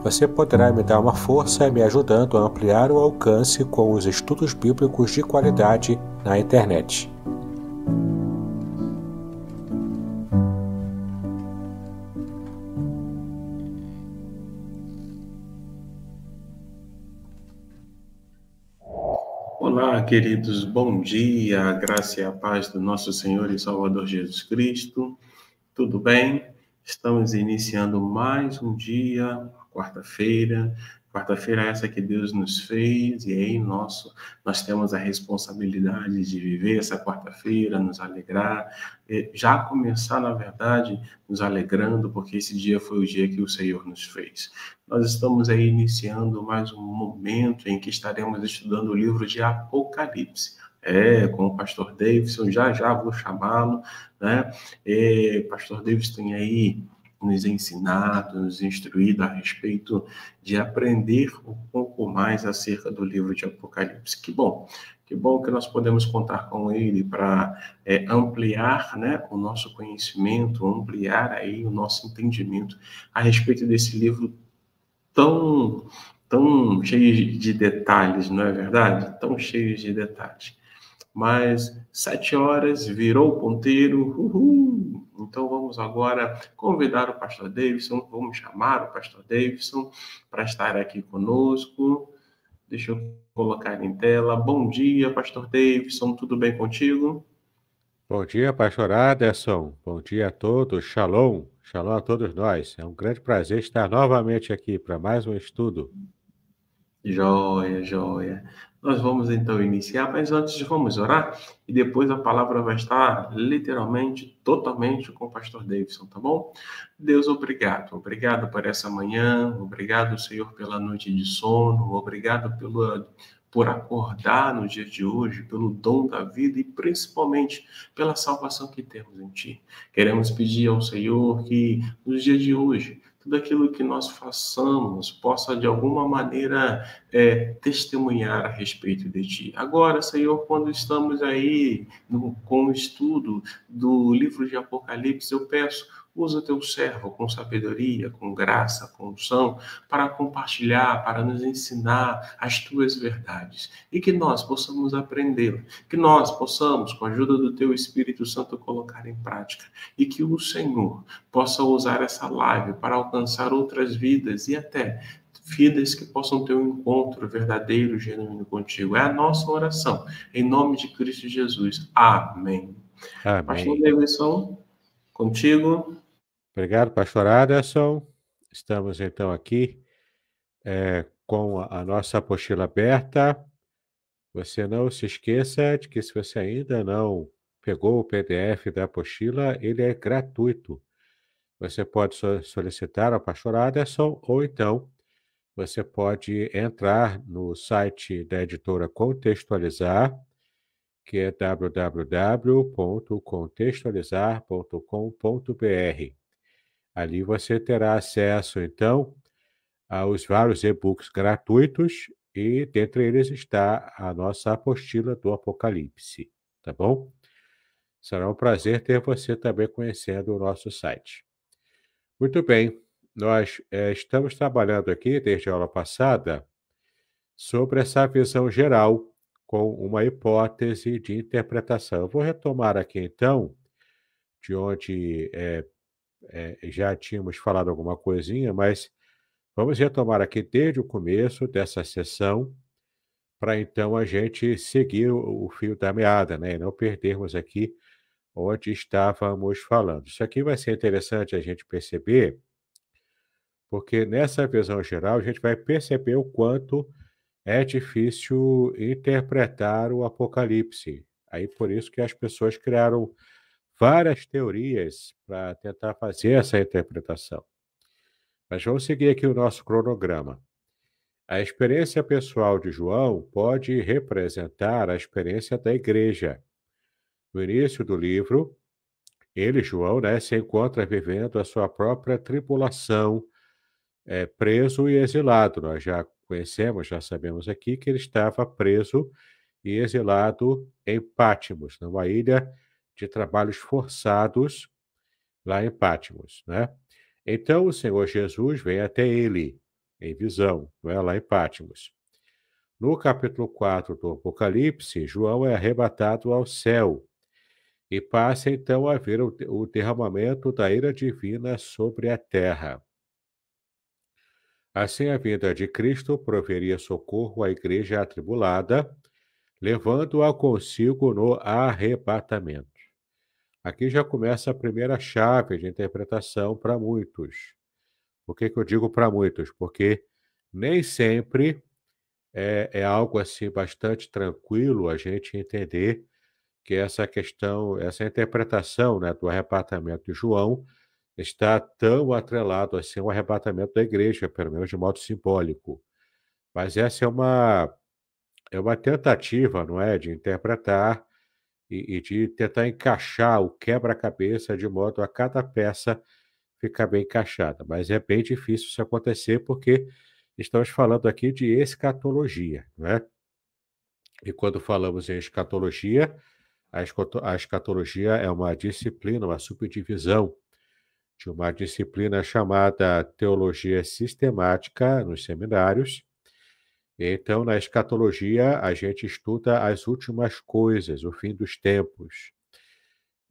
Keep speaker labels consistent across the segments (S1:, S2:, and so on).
S1: Você poderá me dar uma força me ajudando a ampliar o alcance com os estudos bíblicos de qualidade na internet.
S2: Olá, queridos, bom dia, a graça e a paz do nosso Senhor e Salvador Jesus Cristo. Tudo bem? Estamos iniciando mais um dia quarta-feira. Quarta-feira é essa que Deus nos fez e aí nosso, nós temos a responsabilidade de viver essa quarta-feira, nos alegrar, já começar, na verdade, nos alegrando, porque esse dia foi o dia que o Senhor nos fez. Nós estamos aí iniciando mais um momento em que estaremos estudando o livro de Apocalipse. É, com o pastor Davidson, já já vou chamá-lo, né? pastor Davidson tem aí nos ensinado, nos instruído a respeito de aprender um pouco mais acerca do livro de Apocalipse. Que bom, que bom que nós podemos contar com ele para é, ampliar né, o nosso conhecimento, ampliar aí o nosso entendimento a respeito desse livro tão, tão cheio de detalhes, não é verdade? Tão cheio de detalhes. Mas sete horas, virou o ponteiro, uhul! Então vamos agora convidar o pastor Davidson, vamos chamar o pastor Davidson para estar aqui conosco. Deixa eu colocar ele em tela. Bom dia, pastor Davidson, tudo bem contigo?
S1: Bom dia, pastor Aderson. Bom dia a todos. Shalom. Shalom a todos nós. É um grande prazer estar novamente aqui para mais um estudo.
S2: Joia, joia. Nós vamos então iniciar, mas antes vamos orar e depois a palavra vai estar literalmente, totalmente com o pastor Davidson, tá bom? Deus, obrigado. Obrigado por essa manhã, obrigado, Senhor, pela noite de sono, obrigado pelo por acordar no dia de hoje, pelo dom da vida e principalmente pela salvação que temos em Ti. Queremos pedir ao Senhor que nos dias de hoje tudo aquilo que nós façamos possa de alguma maneira é, testemunhar a respeito de Ti. Agora, Senhor, quando estamos aí no, com o estudo do livro de Apocalipse, eu peço Usa teu servo com sabedoria, com graça, com unção, para compartilhar, para nos ensinar as tuas verdades e que nós possamos aprendê que nós possamos, com a ajuda do teu Espírito Santo, colocar em prática e que o Senhor possa usar essa live para alcançar outras vidas e até vidas que possam ter um encontro verdadeiro, genuíno contigo. É a nossa oração, em nome de Cristo Jesus. Amém. Amém. Pastor Davidson, contigo.
S1: Obrigado, pastor Aderson. Estamos então aqui é, com a, nossa apostila aberta. Você não se esqueça de que se você ainda não pegou o PDF da apostila, ele é gratuito. Você pode solicitar ao pastor Aderson ou então você pode entrar no site da editora Contextualizar, que é www.contextualizar.com.br. Ali você terá acesso, então, aos vários e-books gratuitos e dentre eles está a nossa apostila do Apocalipse, tá bom? Será um prazer ter você também conhecendo o nosso site. Muito bem, nós é, estamos trabalhando aqui desde a aula passada sobre essa visão geral com uma hipótese de interpretação. Eu vou retomar aqui então de onde é, é, já tínhamos falado alguma coisinha, mas vamos retomar aqui desde o começo dessa sessão, para então a gente seguir o, o fio da meada, né? E não perdermos aqui onde estávamos falando. Isso aqui vai ser interessante a gente perceber, porque nessa visão geral a gente vai perceber o quanto é difícil interpretar o Apocalipse. Aí por isso que as pessoas criaram várias teorias para tentar fazer essa interpretação. Mas vamos seguir aqui o nosso cronograma. A experiência pessoal de João pode representar a experiência da igreja. No início do livro, ele, João, né, se encontra vivendo a sua própria tribulação, é, preso e exilado. Nós já conhecemos, já sabemos aqui que ele estava preso e exilado em Pátimos, numa ilha de trabalhos forçados lá em Pátimos, né? Então o Senhor Jesus vem até ele em visão, é? lá em Pátimos. No capítulo 4 do Apocalipse, João é arrebatado ao céu e passa então a ver o derramamento da ira divina sobre a terra. Assim, a vinda de Cristo proveria socorro à igreja atribulada, levando-a consigo no arrebatamento. Aqui já começa a primeira chave de interpretação para muitos. Por que, que eu digo para muitos? Porque nem sempre é, é, algo assim bastante tranquilo a gente entender que essa questão, essa interpretação né, do arrebatamento de João está tão atrelado assim ao arrebatamento da igreja, pelo menos de modo simbólico. Mas essa é uma, é uma tentativa, não é, de interpretar e, e de tentar encaixar o quebra-cabeça de modo a cada peça ficar bem encaixada. Mas é bem difícil isso acontecer porque estamos falando aqui de escatologia, né? E quando falamos em escatologia, a escatologia é uma disciplina, uma subdivisão de uma disciplina chamada teologia sistemática nos seminários, então, na escatologia, a gente estuda as últimas coisas, o fim dos tempos.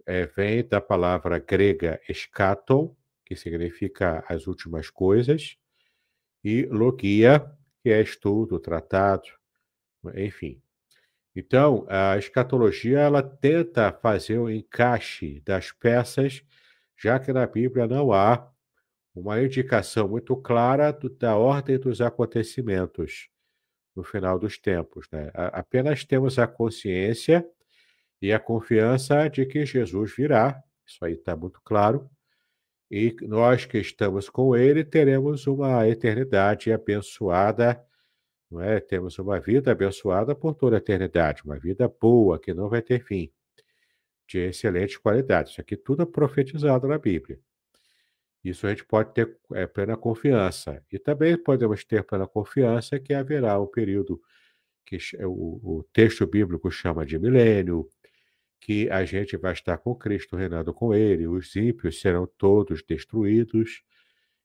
S1: É, vem da palavra grega escaton, que significa as últimas coisas, e logia, que é estudo, tratado, enfim. Então, a escatologia ela tenta fazer o encaixe das peças, já que na Bíblia não há uma indicação muito clara da ordem dos acontecimentos no final dos tempos. Né? Apenas temos a consciência e a confiança de que Jesus virá, isso aí está muito claro, e nós que estamos com Ele teremos uma eternidade abençoada, não é? temos uma vida abençoada por toda a eternidade, uma vida boa que não vai ter fim, de excelente qualidade. Isso aqui tudo é profetizado na Bíblia. Isso a gente pode ter é, plena confiança. E também podemos ter plena confiança que haverá um período que o, o texto bíblico chama de milênio, que a gente vai estar com Cristo reinando com ele, os ímpios serão todos destruídos.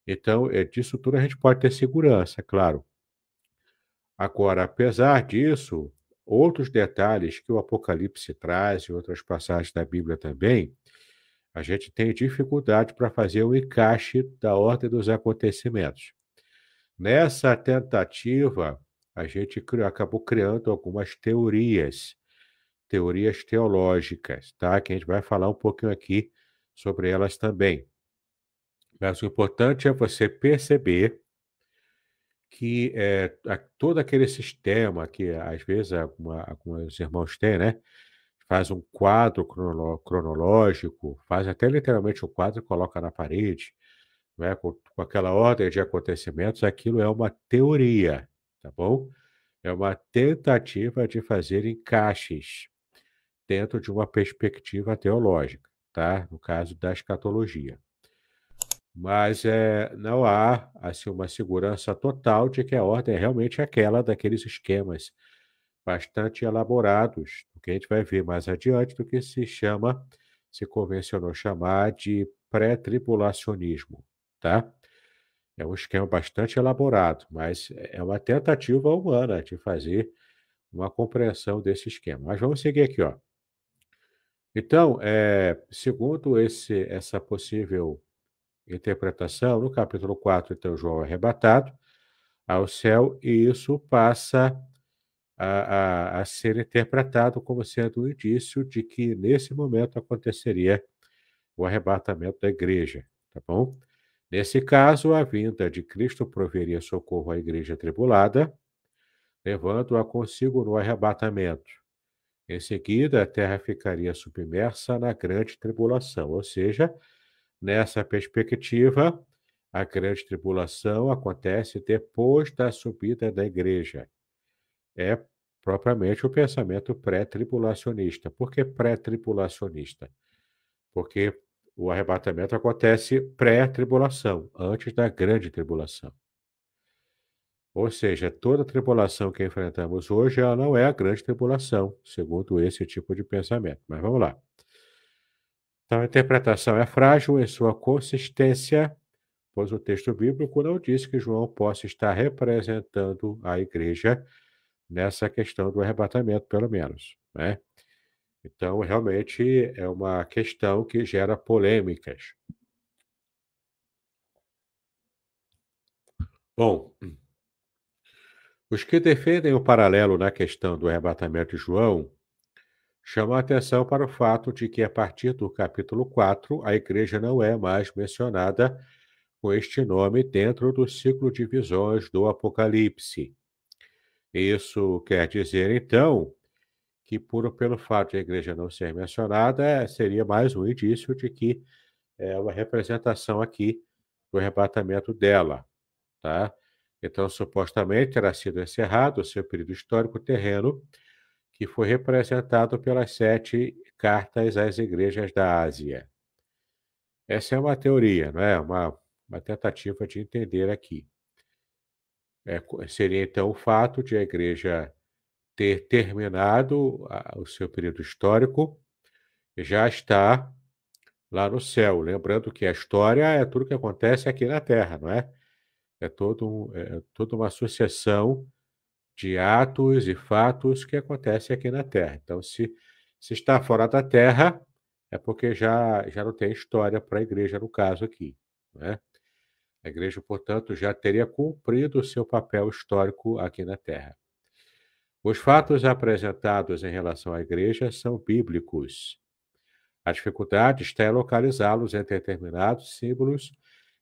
S1: Então, é, disso tudo a gente pode ter segurança, claro. Agora, apesar disso, outros detalhes que o Apocalipse traz e outras passagens da Bíblia também, a gente tem dificuldade para fazer o encaixe da ordem dos acontecimentos. Nessa tentativa, a gente acabou criando algumas teorias, teorias teológicas, tá? Que a gente vai falar um pouquinho aqui sobre elas também. Mas o importante é você perceber que é, a, todo aquele sistema que às vezes alguma, alguns irmãos têm, né? faz um quadro cronológico, faz até literalmente um quadro e coloca na parede, né, com, com aquela ordem de acontecimentos, aquilo é uma teoria, tá bom? É uma tentativa de fazer encaixes dentro de uma perspectiva teológica, tá? No caso da escatologia. Mas é, não há assim uma segurança total de que a ordem é realmente aquela daqueles esquemas bastante elaborados, o que a gente vai ver mais adiante, do que se chama, se convencionou chamar de pré-tribulacionismo, tá? É um esquema bastante elaborado, mas é uma tentativa humana de fazer uma compreensão desse esquema. Mas vamos seguir aqui, ó. Então, é, segundo esse, essa possível interpretação, no capítulo 4, então, João é arrebatado ao céu, e isso passa a, a, a ser interpretado como sendo um indício de que nesse momento aconteceria o arrebatamento da igreja, tá bom? Nesse caso, a vinda de Cristo proveria socorro à igreja tribulada, levando-a consigo no arrebatamento. Em seguida, a terra ficaria submersa na grande tribulação, ou seja, nessa perspectiva, a grande tribulação acontece depois da subida da igreja é propriamente o pensamento pré-tripulacionista. Por que pré-tripulacionista? Porque o arrebatamento acontece pré-tribulação, antes da grande tribulação. Ou seja, toda tribulação que enfrentamos hoje, ela não é a grande tribulação, segundo esse tipo de pensamento. Mas vamos lá. Então, a interpretação é frágil em sua consistência, pois o texto bíblico não diz que João possa estar representando a igreja nessa questão do arrebatamento, pelo menos. Né? Então, realmente é uma questão que gera polêmicas. Bom, os que defendem o paralelo na questão do arrebatamento de João chamam a atenção para o fato de que, a partir do capítulo 4, a igreja não é mais mencionada com este nome dentro do ciclo de visões do Apocalipse. Isso quer dizer, então, que por, pelo fato de a igreja não ser mencionada, é, seria mais um indício de que é uma representação aqui do arrebatamento dela, tá? Então, supostamente terá sido encerrado o seu período histórico terreno, que foi representado pelas sete cartas às igrejas da Ásia. Essa é uma teoria, não é? Uma, uma tentativa de entender aqui. É, seria então o fato de a igreja ter terminado a, o seu período histórico e já está lá no céu. Lembrando que a história é tudo que acontece aqui na Terra, não é? É, todo um, é, é toda uma sucessão de atos e fatos que acontecem aqui na Terra. Então, se, se está fora da Terra, é porque já, já não tem história para a igreja, no caso aqui. Né? A igreja, portanto, já teria cumprido seu papel histórico aqui na Terra. Os fatos apresentados em relação à igreja são bíblicos. A dificuldade está em localizá-los em determinados símbolos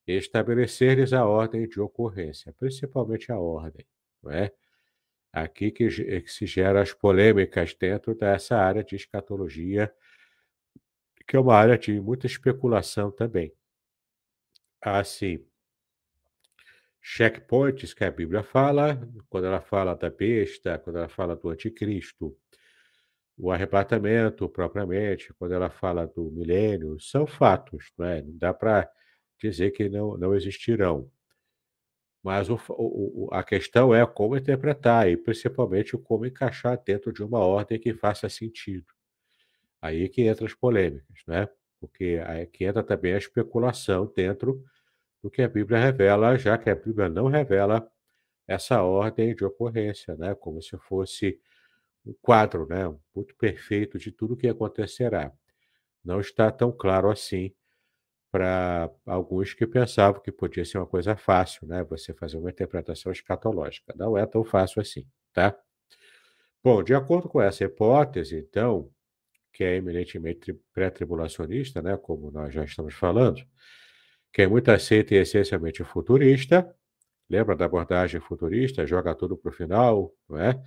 S1: e estabelecer-lhes a ordem de ocorrência, principalmente a ordem. Não é? Aqui que, que se geram as polêmicas dentro dessa área de escatologia, que é uma área de muita especulação também. Assim, checkpoints que a Bíblia fala, quando ela fala da besta, quando ela fala do anticristo, o arrebatamento propriamente, quando ela fala do milênio, são fatos, não é? Não dá para dizer que não, não existirão. Mas o, o, a questão é como interpretar e principalmente como encaixar dentro de uma ordem que faça sentido. Aí que entra as polêmicas, né? Porque aí que entra também a especulação dentro do que a Bíblia revela, já que a Bíblia não revela essa ordem de ocorrência, né? Como se fosse um quadro, né? Muito perfeito de tudo o que acontecerá. Não está tão claro assim para alguns que pensavam que podia ser uma coisa fácil, né? Você fazer uma interpretação escatológica. Não é tão fácil assim, tá? Bom, de acordo com essa hipótese, então, que é eminentemente pré-tribulacionista, né? Como nós já estamos falando, quem é muito seita é essencialmente futurista, lembra da abordagem futurista, joga tudo para o final, não é?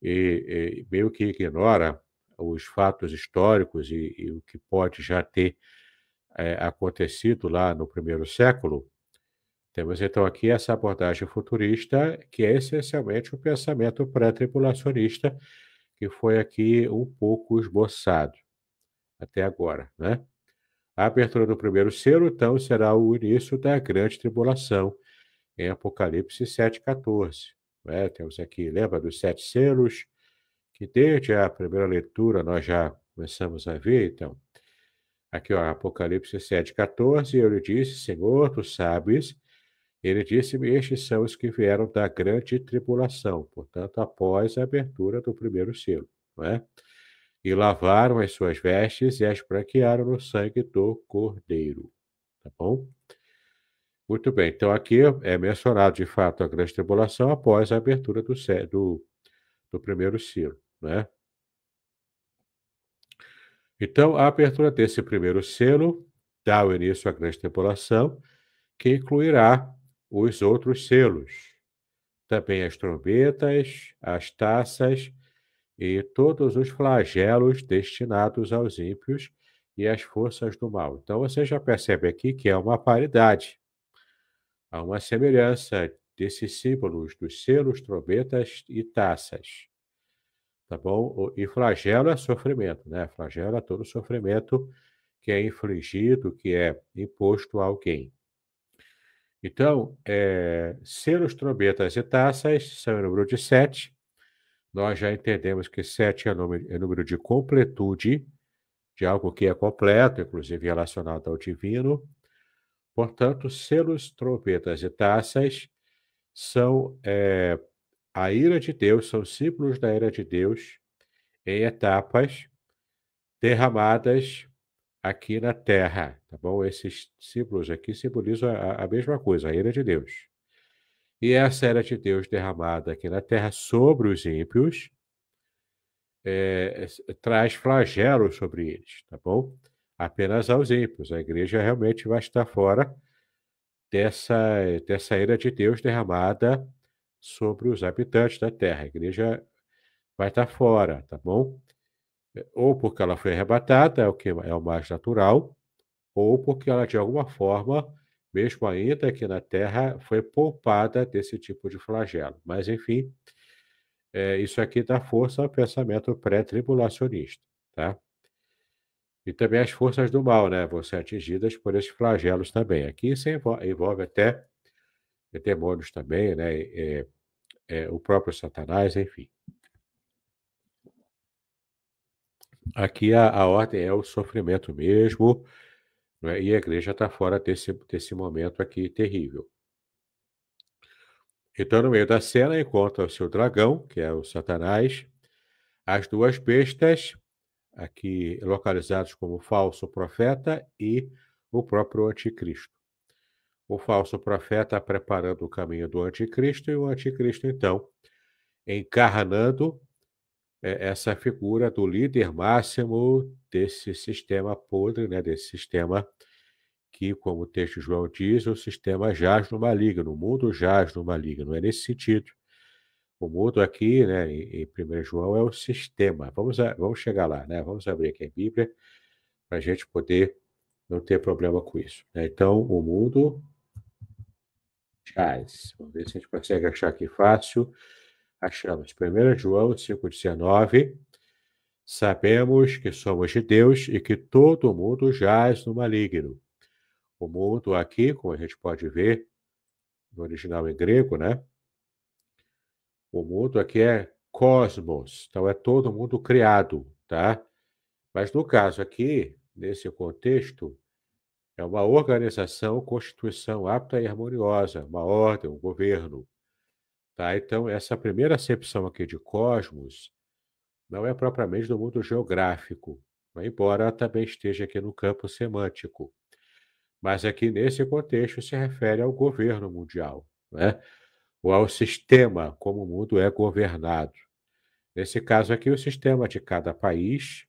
S1: E, e, meio que ignora os fatos históricos e, e o que pode já ter é, acontecido lá no primeiro século. Temos então aqui essa abordagem futurista, que é essencialmente o um pensamento pré-tripulacionista, que foi aqui um pouco esboçado até agora, né? A abertura do primeiro selo, então, será o início da grande tribulação, em Apocalipse 7,14. Né? Temos aqui, lembra dos sete selos, que desde a primeira leitura nós já começamos a ver, então. Aqui, ó, Apocalipse 7,14, eu lhe disse, Senhor, tu sabes, ele disse-me, estes são os que vieram da grande tribulação, portanto, após a abertura do primeiro selo, não é? e lavaram as suas vestes e as branquearam no sangue do cordeiro. Tá bom? Muito bem, então aqui é mencionado de fato a grande tribulação após a abertura do, do, do primeiro selo, né? Então, a abertura desse primeiro selo dá o início à grande tribulação, que incluirá os outros selos, também as trombetas, as taças e todos os flagelos destinados aos ímpios e às forças do mal. Então você já percebe aqui que é uma paridade. Há uma semelhança desses símbolos dos selos, trombetas e taças. Tá bom? E flagelo é sofrimento, né? Flagelo é todo sofrimento que é infligido, que é imposto a alguém. Então, é, selos, trombetas e taças são o número de sete nós já entendemos que sete é número, é número de completude, de algo que é completo, inclusive relacionado ao divino. Portanto, selos, trompetas e taças são é, a ira de Deus, são símbolos da ira de Deus em etapas derramadas aqui na terra, tá bom? Esses símbolos aqui simbolizam a, a mesma coisa, a ira de Deus. E essa é era de Deus derramada aqui na terra sobre os ímpios, é, é traz flagelo sobre eles, tá bom? Apenas aos ímpios. A igreja realmente vai estar fora dessa, dessa ira de Deus derramada sobre os habitantes da terra. A igreja vai estar fora, tá bom? É, ou porque ela foi arrebatada, é o que é o mais natural, ou porque ela de alguma forma mesmo ainda que na Terra, foi poupada desse tipo de flagelo. Mas, enfim, é, isso aqui dá força ao pensamento pré-tribulacionista, tá? E também as forças do mal, né? Vão ser atingidas por esses flagelos também. Aqui isso envolve, até demônios também, né? É, é, o próprio Satanás, enfim. Aqui a, a ordem é o sofrimento mesmo, né? E a igreja está fora desse, desse momento aqui terrível. Então, no meio da cena, encontra o seu dragão, que é o Satanás, as duas bestas, aqui localizados como falso profeta e o próprio anticristo. O falso profeta preparando o caminho do anticristo e o anticristo, então, encarnando é, essa figura do líder máximo desse sistema podre, né, desse sistema que, como o texto de João diz, o sistema jaz no maligno, o mundo jaz no maligno. É nesse sentido. O mundo aqui, né, em 1 João, é o sistema. Vamos, a, vamos chegar lá, né? Vamos abrir aqui a Bíblia para a gente poder não ter problema com isso. Né? Então, o mundo jaz. Vamos ver se a gente consegue achar aqui fácil achamos 1 João 5,19. Sabemos que somos de Deus e que todo mundo jaz no maligno. O mundo aqui, como a gente pode ver no original em grego, né? O mundo aqui é cosmos, então é todo mundo criado, tá? Mas no caso aqui, nesse contexto, é uma organização, constituição apta e harmoniosa, uma ordem, um governo. Tá? Então, essa primeira acepção aqui de cosmos não é propriamente do mundo geográfico, embora também esteja aqui no campo semântico. Mas aqui nesse contexto se refere ao governo mundial, né? ou ao sistema como o mundo é governado. Nesse caso aqui, o sistema de cada país,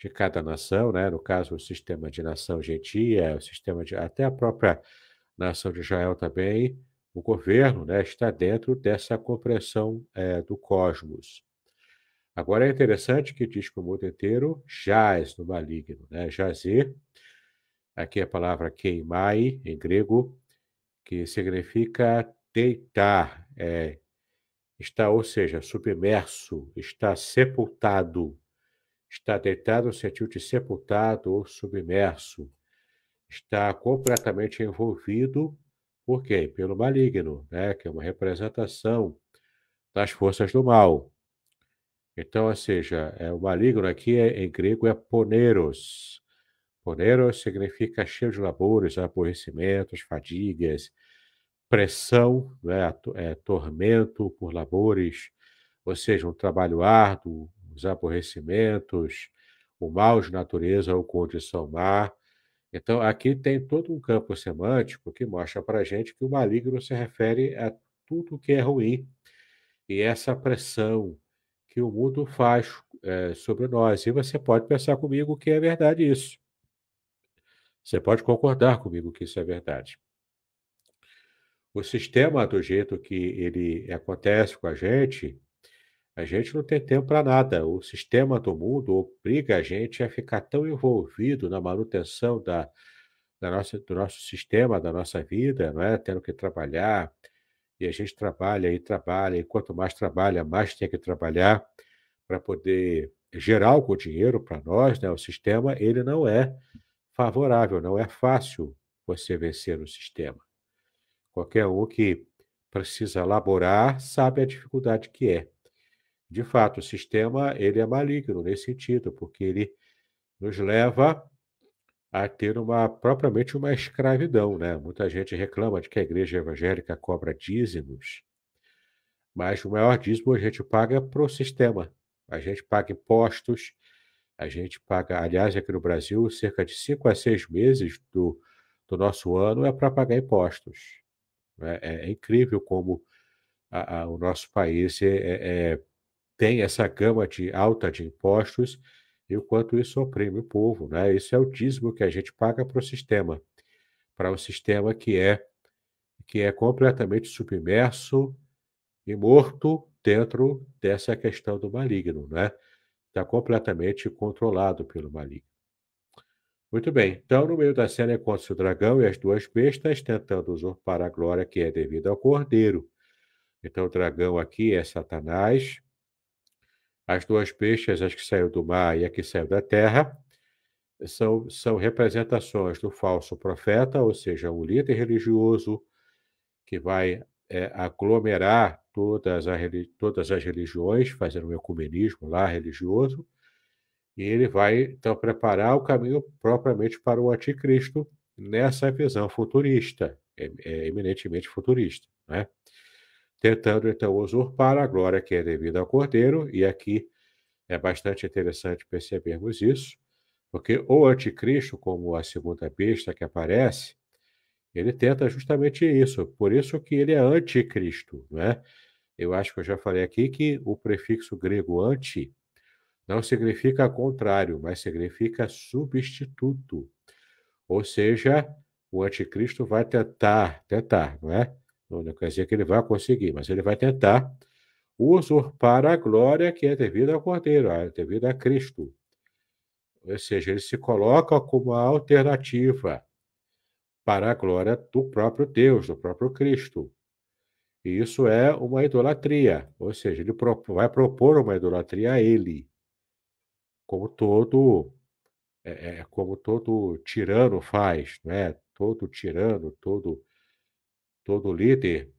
S1: de cada nação, né? no caso, o sistema de nação gentia, o sistema de. até a própria nação de Israel também, o governo né, está dentro dessa compreensão é, do cosmos. Agora é interessante que diz que o mundo inteiro jaz no maligno, né? Jazer, aqui a palavra queimai, em grego, que significa deitar, é, está, ou seja, submerso, está sepultado, está deitado no sentido de sepultado ou submerso, está completamente envolvido por quê? Pelo maligno, né? que é uma representação das forças do mal. Então, ou seja, é, o maligno aqui é, em grego é poneros. Poneros significa cheio de labores, aborrecimentos, fadigas, pressão, né? é, tormento por labores, ou seja, um trabalho árduo, os aborrecimentos, o mal de natureza ou condição má. Então, aqui tem todo um campo semântico que mostra para a gente que o maligno se refere a tudo que é ruim. E essa pressão que o mundo faz é, sobre nós. E você pode pensar comigo que é verdade isso. Você pode concordar comigo que isso é verdade. O sistema, do jeito que ele acontece com a gente, a gente não tem tempo para nada. O sistema do mundo obriga a gente a ficar tão envolvido na manutenção da, da nossa, do nosso sistema, da nossa vida, não é? Tendo que trabalhar. E a gente trabalha e trabalha, e quanto mais trabalha, mais tem que trabalhar para poder gerar algum dinheiro para nós, né? O sistema, ele não é favorável, não é fácil você vencer o sistema. Qualquer um que precisa laborar sabe a dificuldade que é de fato, o sistema ele é maligno nesse sentido, porque ele nos leva a ter uma propriamente uma escravidão, né? Muita gente reclama de que a igreja evangélica cobra dízimos, mas o maior dízimo a gente paga é para o sistema. A gente paga impostos, a gente paga, aliás, aqui no Brasil, cerca de cinco a seis meses do, do nosso ano é para pagar impostos. Né? É, é, incrível como a, a, o nosso país é, é, é tem essa gama de alta de impostos e o quanto isso oprime o povo. Né? Isso é o dízimo que a gente paga para o sistema, para um sistema que é, que é completamente submerso e morto dentro dessa questão do maligno. Né? Está completamente controlado pelo maligno. Muito bem, então no meio da cena encontra-se é o dragão e as duas bestas tentando usurpar a glória que é devida ao cordeiro. Então o dragão aqui é Satanás, as duas bestas, as que saiu do mar e a que saiu da terra, são, são representações do falso profeta, ou seja, o líder religioso que vai é, aglomerar todas, a, todas as religiões, fazendo um ecumenismo lá religioso, e ele vai então preparar o caminho propriamente para o anticristo nessa visão futurista, é, eminentemente futurista, né? tentando então usurpar a glória que é devida ao Cordeiro, e aqui é bastante interessante percebermos isso, porque o anticristo, como a segunda besta que aparece, ele tenta justamente isso, por isso que ele é anticristo, né? Eu acho que eu já falei aqui que o prefixo grego anti não significa contrário, mas significa substituto. Ou seja, o anticristo vai tentar, tentar, não é? Não, quer dizer que ele vai conseguir, mas ele vai tentar usurpar a glória que é devida ao Cordeiro, é devida a Cristo. Ou seja, ele se coloca como a alternativa para a glória do próprio Deus, do próprio Cristo. E isso é uma idolatria, ou seja, ele vai propor uma idolatria a ele, como todo é, é, como todo tirano faz, não é? Todo tirano, todo todo líder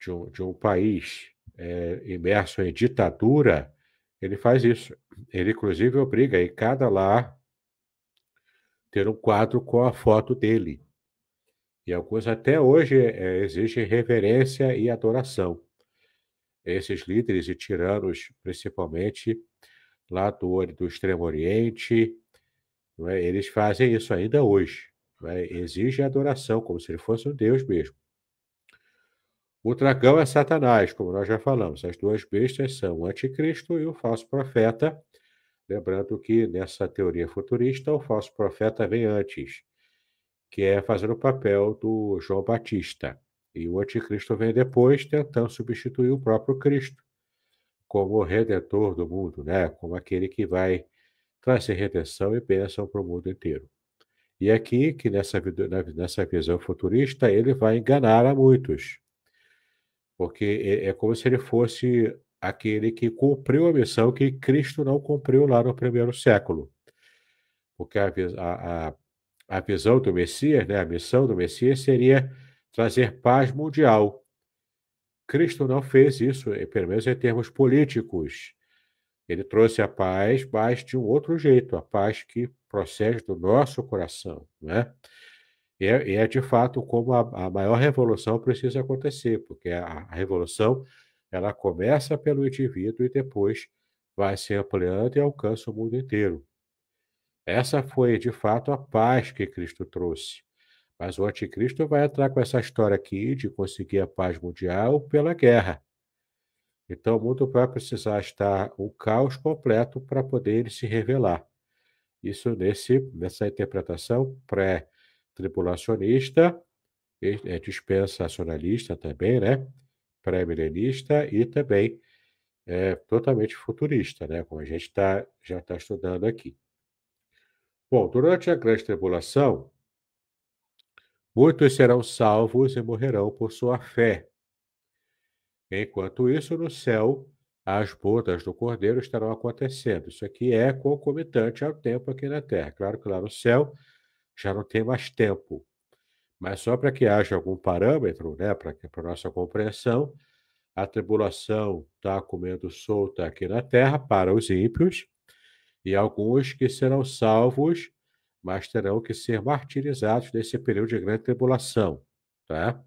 S1: de um, de um país é, imerso em ditadura, ele faz isso. Ele, inclusive, obriga em cada lá ter um quadro com a foto dele. E alguns até hoje é, exigem reverência e adoração. Esses líderes e tiranos, principalmente lá do, do Extremo Oriente, é? eles fazem isso ainda hoje. É? Exigem adoração, como se ele fosse um Deus mesmo. O dragão é Satanás, como nós já falamos. As duas bestas são o anticristo e o falso profeta. Lembrando que nessa teoria futurista, o falso profeta vem antes, que é fazendo o papel do João Batista. E o anticristo vem depois, tentando substituir o próprio Cristo como o redentor do mundo, né? como aquele que vai trazer redenção e bênção para o mundo inteiro. E é aqui, que nessa, nessa visão futurista, ele vai enganar a muitos porque é, é como se ele fosse aquele que cumpriu a missão que Cristo não cumpriu lá no primeiro século. Porque a, a, a visão do Messias, né, a missão do Messias seria trazer paz mundial. Cristo não fez isso, eh, pelo menos em termos políticos. Ele trouxe a paz, mas de um outro jeito, a paz que procede do nosso coração, né? E é, é, de fato como a, a, maior revolução precisa acontecer, porque a, a, revolução ela começa pelo indivíduo e depois vai se ampliando e alcança o mundo inteiro. Essa foi de fato a paz que Cristo trouxe. Mas o anticristo vai entrar com essa história aqui de conseguir a paz mundial pela guerra. Então o mundo vai precisar estar um caos completo para poder ele se revelar. Isso nesse, nessa interpretação pré tripulacionista, é dispensacionalista também, né? Pré-milenista e também é totalmente futurista, né? Como a gente tá, já está estudando aqui. Bom, durante a grande tribulação, muitos serão salvos e morrerão por sua fé. Enquanto isso, no céu, as bodas do Cordeiro estarão acontecendo. Isso aqui é concomitante ao tempo aqui na Terra. Claro que lá no céu já não tem mais tempo. Mas só para que haja algum parâmetro, né, para a nossa compreensão, a tribulação está comendo solta aqui na terra para os ímpios, e alguns que serão salvos, mas terão que ser martirizados nesse período de grande tribulação, tá?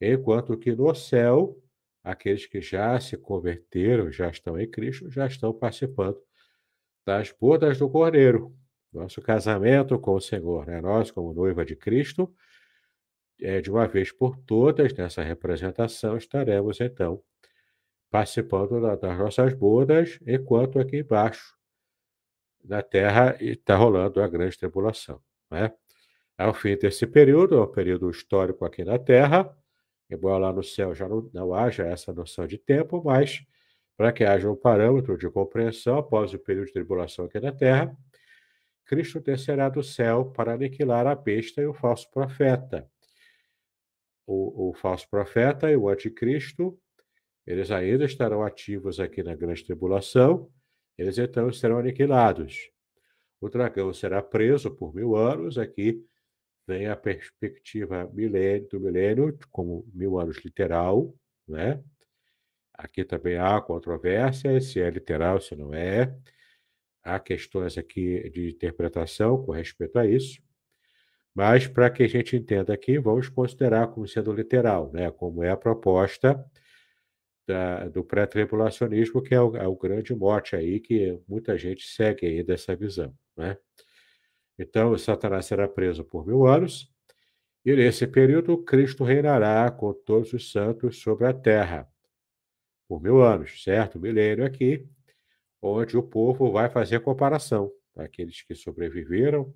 S1: Enquanto que no céu, aqueles que já se converteram, já estão em Cristo, já estão participando das bodas do Cordeiro, nosso casamento com o Senhor, né? nós, como noiva de Cristo, é, de uma vez por todas, nessa representação, estaremos então participando da, das nossas bodas, enquanto aqui embaixo, na terra, está rolando a grande tribulação. Né? Ao fim desse período, é um período histórico aqui na terra, embora lá no céu já não, não haja essa noção de tempo, mas para que haja um parâmetro de compreensão após o período de tribulação aqui na terra, Cristo descerá do céu para aniquilar a besta e o falso profeta. O, o falso profeta e o anticristo, eles ainda estarão ativos aqui na grande tribulação, eles então serão aniquilados. O dragão será preso por mil anos, aqui vem a perspectiva milênio, do milênio, como mil anos literal, né? Aqui também há controvérsia se é literal, se não é. Há questões aqui de interpretação com respeito a isso, mas para que a gente entenda aqui, vamos considerar como sendo literal, né? como é a proposta da, do pré-tribulacionismo, que é o, é o, grande mote aí que muita gente segue aí dessa visão. Né? Então, Satanás será preso por mil anos, e nesse período Cristo reinará com todos os santos sobre a terra por mil anos, certo? Milênio aqui onde o povo vai fazer comparação aqueles que sobreviveram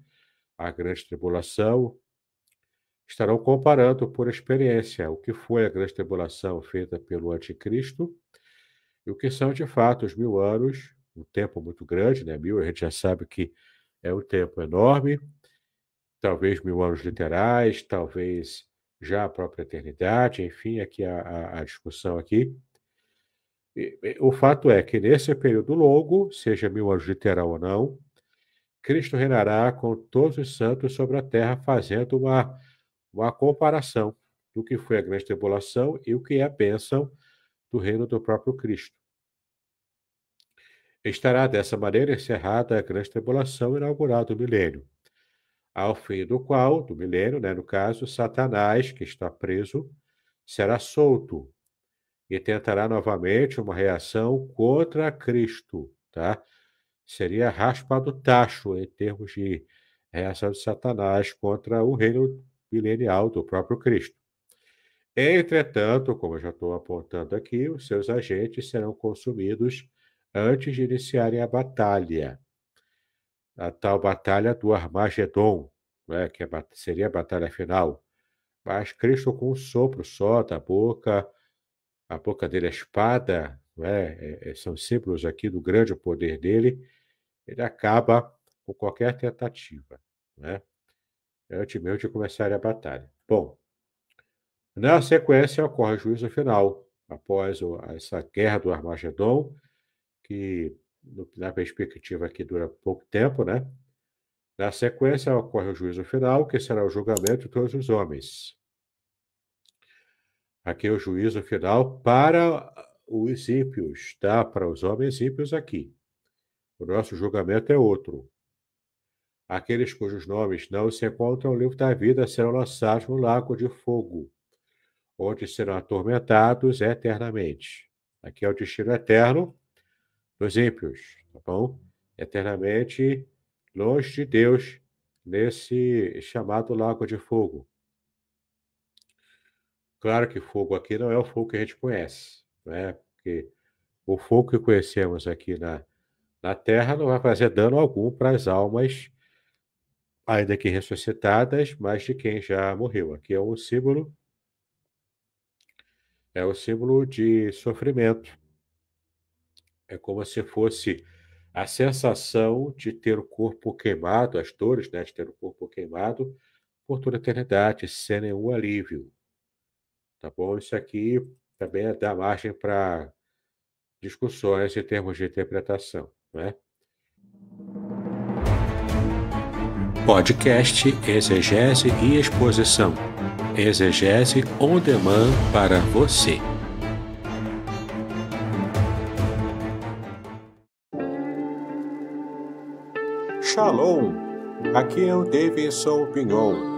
S1: à grande tribulação estarão comparando por experiência o que foi a grande tribulação feita pelo anticristo e o que são de fato os mil anos, um tempo muito grande, né? Mil, a gente já sabe que é um tempo enorme, talvez mil anos literais, talvez já a própria eternidade, enfim, aqui a, a, a discussão aqui. O fato é que nesse período longo, seja mil anos literal ou não, Cristo reinará com todos os santos sobre a terra, fazendo uma, uma comparação do que foi a grande tribulação e o que é a bênção do reino do próprio Cristo. Estará dessa maneira encerrada a grande tribulação e inaugurado o milênio, ao fim do qual, do milênio, né, no caso, Satanás, que está preso, será solto e tentará novamente uma reação contra Cristo, tá? Seria raspa do tacho em termos de reação de Satanás contra o reino milenial do próprio Cristo. Entretanto, como eu já estou apontando aqui, os seus agentes serão consumidos antes de iniciarem a batalha. A tal batalha do Armagedon, né, que é seria a batalha final. Mas Cristo, com um sopro só da boca, a boca dele é espada, né? É, é, são símbolos aqui do grande poder dele, ele acaba com qualquer tentativa, né? É? antes mesmo de começar a batalha. Bom, na sequência ocorre o juízo final, após essa guerra do Armagedon, que na perspectiva aqui dura pouco tempo, né? Na sequência ocorre o juízo final, que será o julgamento de todos os homens. Aqui é o juízo final para os ímpios, tá? Para os homens ímpios aqui. O nosso julgamento é outro. Aqueles cujos nomes não se encontram no livro da vida serão lançados no lago de fogo, onde serão atormentados eternamente. Aqui é o destino eterno dos ímpios, tá bom? Eternamente longe de Deus nesse chamado lago de fogo. Claro que fogo aqui não é o fogo que a gente conhece, né? Porque o fogo que conhecemos aqui na, na Terra não vai fazer dano algum para as almas, ainda que ressuscitadas, mas de quem já morreu. Aqui é um símbolo, é o um símbolo de sofrimento. É como se fosse a sensação de ter o corpo queimado, as dores, né, de ter o corpo queimado por toda a eternidade, sem nenhum alívio. Tá bom? Isso aqui também é dá margem para discussões em termos de interpretação, né? Podcast Exegese e Exposição. Exegese on demand para você. Shalom! Aqui é o Davidson Pignon.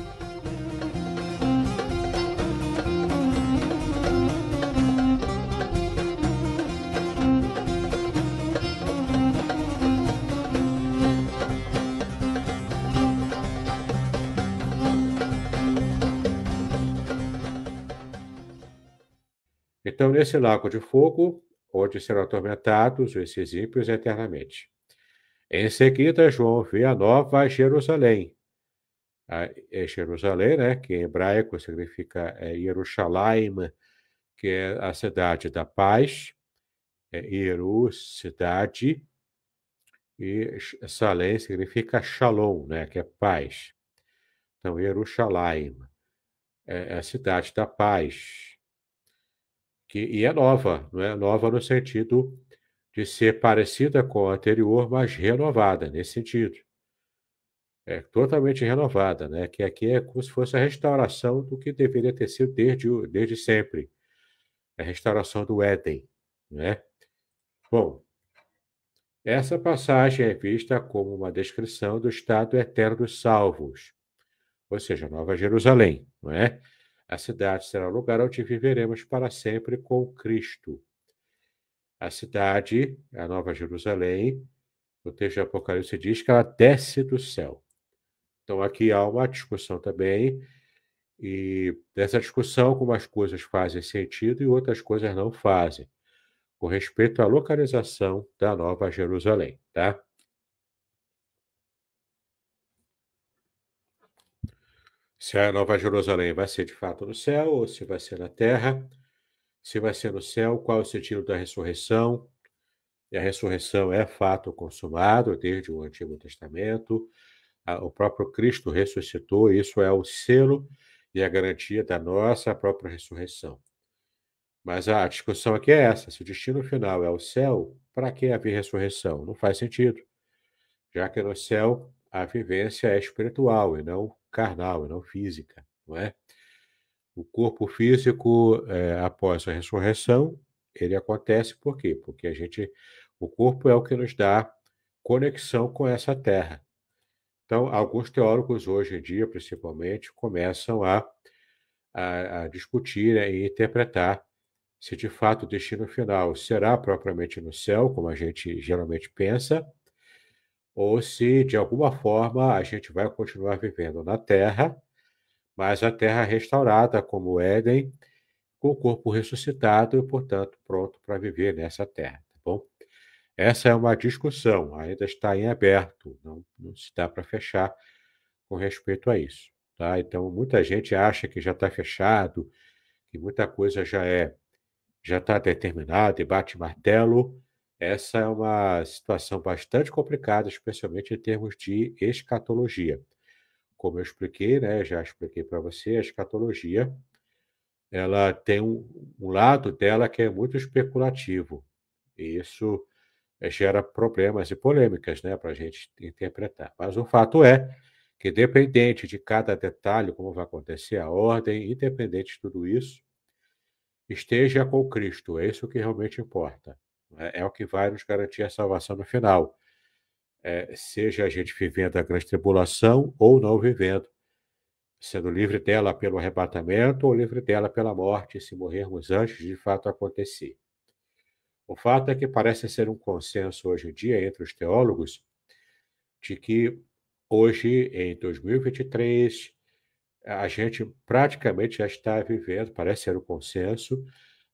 S1: Então, nesse lago de fogo, onde serão atormentados esses ímpios eternamente. Em seguida, João vê a nova Jerusalém. A é Jerusalém, né, que em hebraico significa é, Yerushalayim, que é a cidade da paz, é, Yeru, cidade, e Salém significa Shalom, né, que é paz. Então, Yerushalayim é, é a cidade da paz, que, e é nova, não é? Nova no sentido de ser parecida com a anterior, mas renovada, nesse sentido. É totalmente renovada, né? Que aqui é como se fosse a restauração do que deveria ter sido desde, desde sempre. A restauração do Éden, né? Bom, essa passagem é vista como uma descrição do estado eterno dos salvos, ou seja, Nova Jerusalém, não é? A cidade será o lugar onde viveremos para sempre com Cristo. A cidade, a Nova Jerusalém, no texto de Apocalipse diz que ela desce do céu. Então aqui há uma discussão também, e dessa discussão, algumas coisas fazem sentido e outras coisas não fazem, com respeito à localização da Nova Jerusalém, tá? se a Nova Jerusalém vai ser de fato no céu ou se vai ser na terra, se vai ser no céu, qual é o sentido da ressurreição? E a ressurreição é fato consumado desde o Antigo Testamento. O próprio Cristo ressuscitou, isso é o selo e a garantia da nossa própria ressurreição. Mas a discussão aqui é essa: se o destino final é o céu, para que haver ressurreição? Não faz sentido, já que no céu a vivência é espiritual e não carnal e não física, não é? O corpo físico, é, após a ressurreição, ele acontece por quê? Porque a gente, o corpo é o que nos dá conexão com essa terra. Então, alguns teólogos hoje em dia, principalmente, começam a, a, a discutir né, e interpretar se de fato o destino final será propriamente no céu, como a gente geralmente pensa, ou se de alguma forma a gente vai continuar vivendo na Terra, mas a Terra restaurada como Éden, com o corpo ressuscitado e, portanto, pronto para viver nessa Terra, tá bom? Essa é uma discussão, ainda está em aberto, não, não se dá para fechar com respeito a isso, tá? Então, muita gente acha que já está fechado, que muita coisa já é, já está determinada e bate martelo, essa é uma situação bastante complicada, especialmente em termos de escatologia. Como eu expliquei, né, já expliquei para você, a escatologia ela tem um, um, lado dela que é muito especulativo. E isso eh, gera problemas e polêmicas né, para a gente interpretar. Mas o fato é que, dependente de cada detalhe, como vai acontecer a ordem, independente de tudo isso, esteja com Cristo. É isso que realmente importa né, é o que vai nos garantir a salvação no final. É, seja a gente vivendo a grande tribulação ou não vivendo, sendo livre dela pelo arrebatamento ou livre dela pela morte, se morrermos antes de fato acontecer. O fato é que parece ser um consenso hoje em dia entre os teólogos de que hoje, em 2023, a gente praticamente já está vivendo, parece ser o um consenso,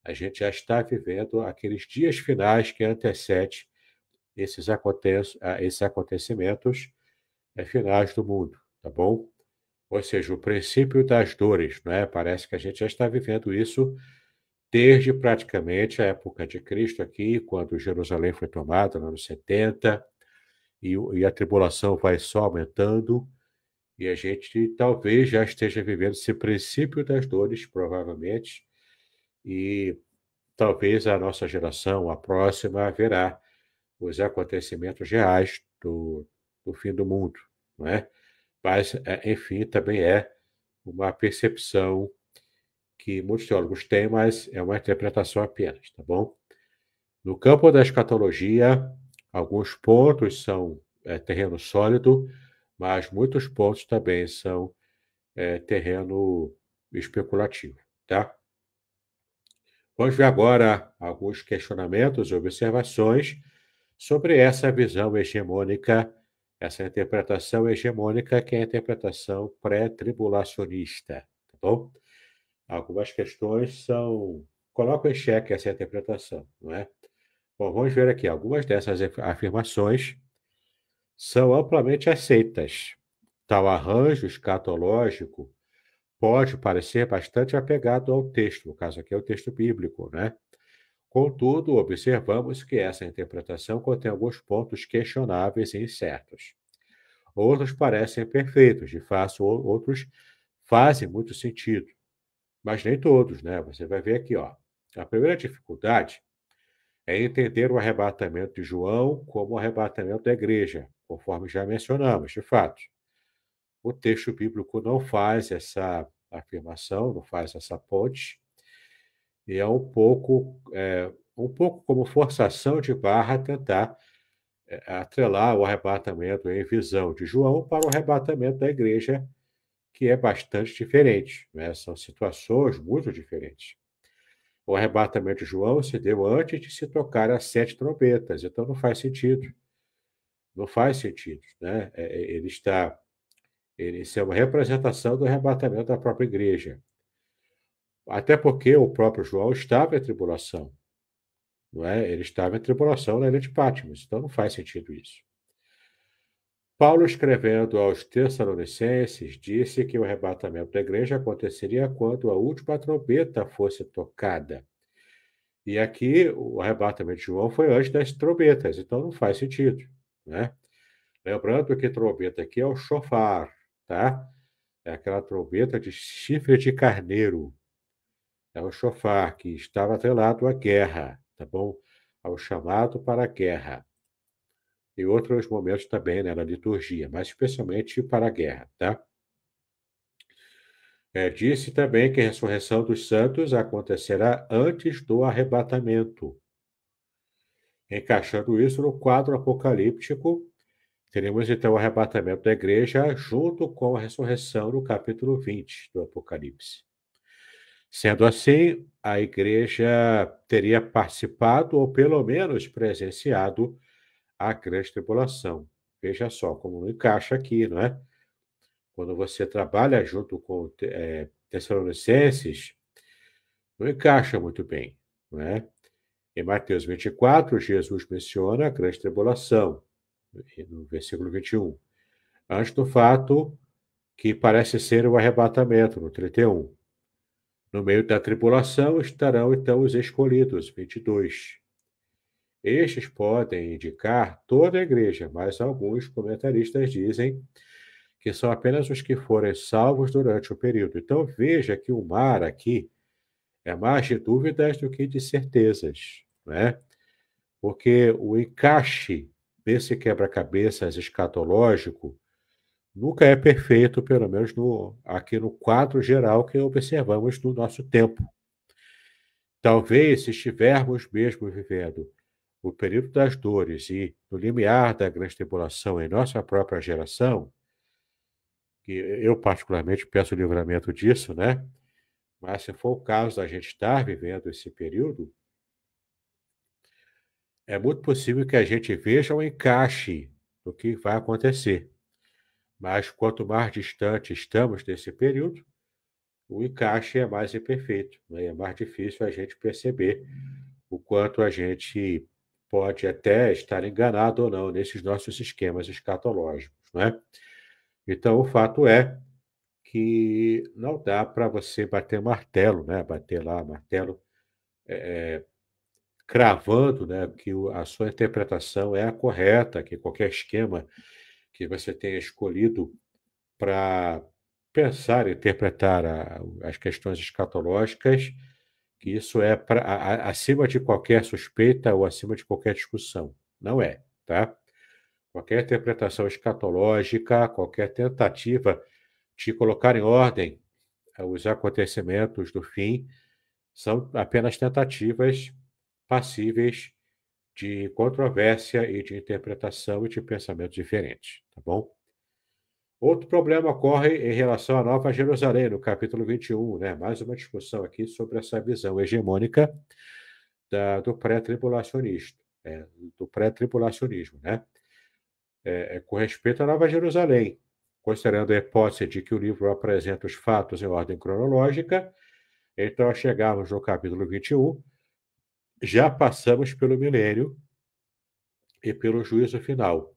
S1: a gente já está vivendo aqueles dias finais que antecedem esses, ah, esses acontecimentos eh, finais do mundo, tá bom? Ou seja, o princípio das dores, não é? Parece que a gente já está vivendo isso desde praticamente a época de Cristo aqui, quando Jerusalém foi tomada, no ano 70, e, e a tribulação vai só aumentando, e a gente talvez já esteja vivendo esse princípio das dores, provavelmente, e talvez a nossa geração, a próxima, verá os acontecimentos reais do, do fim do mundo, não é? Mas, é, enfim, também é uma percepção que muitos teólogos têm, mas é uma interpretação apenas, tá bom? No campo da escatologia, alguns pontos são é, terreno sólido, mas muitos pontos também são é, terreno especulativo, tá? Vamos ver agora alguns questionamentos, observações sobre essa visão hegemônica, essa interpretação hegemônica, que é a interpretação pré-tribulacionista, tá bom? Algumas questões são colocam em xeque essa interpretação, não é? Bom, vamos ver aqui. Algumas dessas afirmações são amplamente aceitas. Tal arranjo escatológico pode parecer bastante apegado ao texto, no caso aqui é o texto bíblico, né? Contudo, observamos que essa interpretação contém alguns pontos questionáveis e incertos. Outros parecem perfeitos, de fato, outros fazem muito sentido, mas nem todos, né? Você vai ver aqui, ó. A primeira dificuldade é entender o arrebatamento de João como o arrebatamento da igreja, conforme já mencionamos, de fato. O texto bíblico não faz essa afirmação, não faz essa ponte, e é um pouco, é, um pouco como forçação de barra tentar é, atrelar o arrebatamento em visão de João para o arrebatamento da igreja, que é bastante diferente, né? são situações muito diferentes. O arrebatamento de João se deu antes de se tocar as sete trombetas, então não faz sentido. Não faz sentido, né? É, é, ele está ele é uma representação do arrebatamento da própria igreja. Até porque o próprio João estava em tribulação. Não é? Ele estava em tribulação na ilha de Patmos, então não faz sentido isso. Paulo, escrevendo aos Tessalonicenses, disse que o arrebatamento da igreja aconteceria quando a última trombeta fosse tocada. E aqui o arrebatamento de João foi antes das trombetas, então não faz sentido. Né? Lembrando que trombeta aqui é o chofar, tá? É aquela trombeta de chifre de carneiro. É o chofar que estava atrelado à guerra, tá bom? Ao chamado para a guerra. E outros momentos também, né, na liturgia, mas especialmente para a guerra, tá? É, disse também que a ressurreição dos santos acontecerá antes do arrebatamento, encaixando isso no quadro apocalíptico Teremos então o arrebatamento da igreja junto com a ressurreição no capítulo 20 do Apocalipse. Sendo assim, a igreja teria participado ou pelo menos presenciado a grande tribulação. Veja só como não encaixa aqui, não é? Quando você trabalha junto com é, Tessalonicenses, não encaixa muito bem, não é? Em Mateus 24, Jesus menciona a grande tribulação no versículo 21. Antes do fato que parece ser o arrebatamento, no 31. No meio da tribulação estarão então os escolhidos, 22. Estes podem indicar toda a igreja, mas alguns comentaristas dizem que são apenas os que forem salvos durante o período. Então veja que o mar aqui é mais de dúvidas do que de certezas, né? Porque o encaixe esse quebra-cabeças escatológico nunca é perfeito, pelo menos no, aqui no quadro geral que observamos no nosso tempo. Talvez, se estivermos mesmo vivendo o período das dores e no limiar da grande tribulação em nossa própria geração, que eu particularmente peço livramento disso, né? Mas se for o caso da gente estar vivendo esse período, é muito possível que a gente veja um encaixe do que vai acontecer. Mas quanto mais distante estamos desse período, o encaixe é mais imperfeito, né? é mais difícil a gente perceber o quanto a gente pode até estar enganado ou não nesses nossos esquemas escatológicos. Né? Então, o fato é que não dá para você bater martelo, né? bater lá martelo. É, cravando né, que a sua interpretação é a correta, que qualquer esquema que você tenha escolhido para pensar, interpretar a, as questões escatológicas, que isso é pra, a, acima de qualquer suspeita ou acima de qualquer discussão. Não é, tá? Qualquer interpretação escatológica, qualquer tentativa de colocar em ordem os acontecimentos do fim, são apenas tentativas passíveis de controvérsia e de interpretação e de pensamentos diferentes, tá bom? Outro problema ocorre em relação à Nova Jerusalém, no capítulo 21, né? Mais uma discussão aqui sobre essa visão hegemônica da, do pré-tribulacionista, é, do pré-tribulacionismo, né? É, é, com respeito à Nova Jerusalém, considerando a hipótese de que o livro apresenta os fatos em ordem cronológica, então chegarmos no capítulo 21, já passamos pelo milênio e pelo juízo final.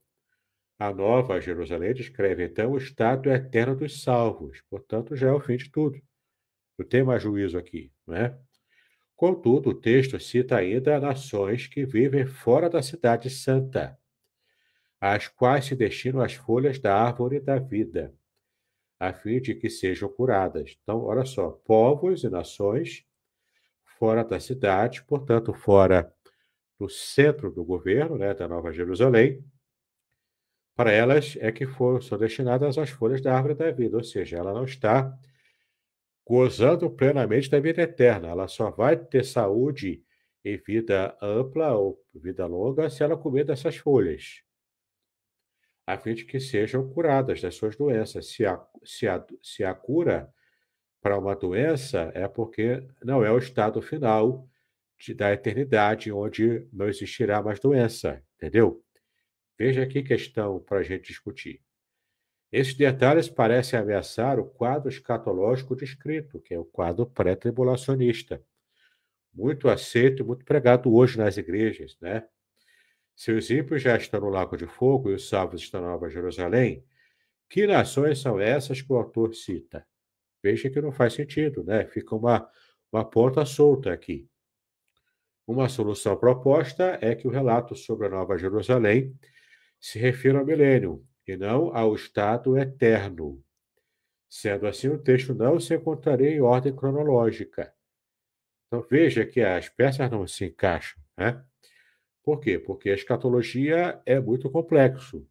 S1: A nova Jerusalém descreve então o estado eterno dos salvos, portanto, já é o fim de tudo. Não tem mais juízo aqui, né? Contudo, o texto cita ainda nações que vivem fora da cidade santa, às quais se destinam as folhas da árvore da vida, a fim de que sejam curadas. Então, olha só, povos e nações fora da cidade, portanto, fora do centro do governo, né, da Nova Jerusalém, para elas é que foram, são destinadas as folhas da árvore da vida, ou seja, ela não está gozando plenamente da vida eterna, ela só vai ter saúde e vida ampla ou vida longa se ela comer dessas folhas, a fim de que sejam curadas das suas doenças. Se a, se a, se a cura para uma doença é porque não é o estado final de, da eternidade, onde não existirá mais doença, entendeu? Veja que questão para a gente discutir. Esses detalhes parecem ameaçar o quadro escatológico descrito, que é o quadro pré-tribulacionista, muito aceito e muito pregado hoje nas igrejas, né? Se os ímpios já estão no lago de fogo e os salvos estão na Nova Jerusalém, que nações são essas que o autor cita? Veja que não faz sentido, né? Fica uma, uma ponta solta aqui. Uma solução proposta é que o relato sobre a Nova Jerusalém se refira ao milênio e não ao estado eterno. Sendo assim, o texto não se encontraria em ordem cronológica. Então veja que as peças não se encaixam, né? Por quê? Porque a escatologia é muito complexo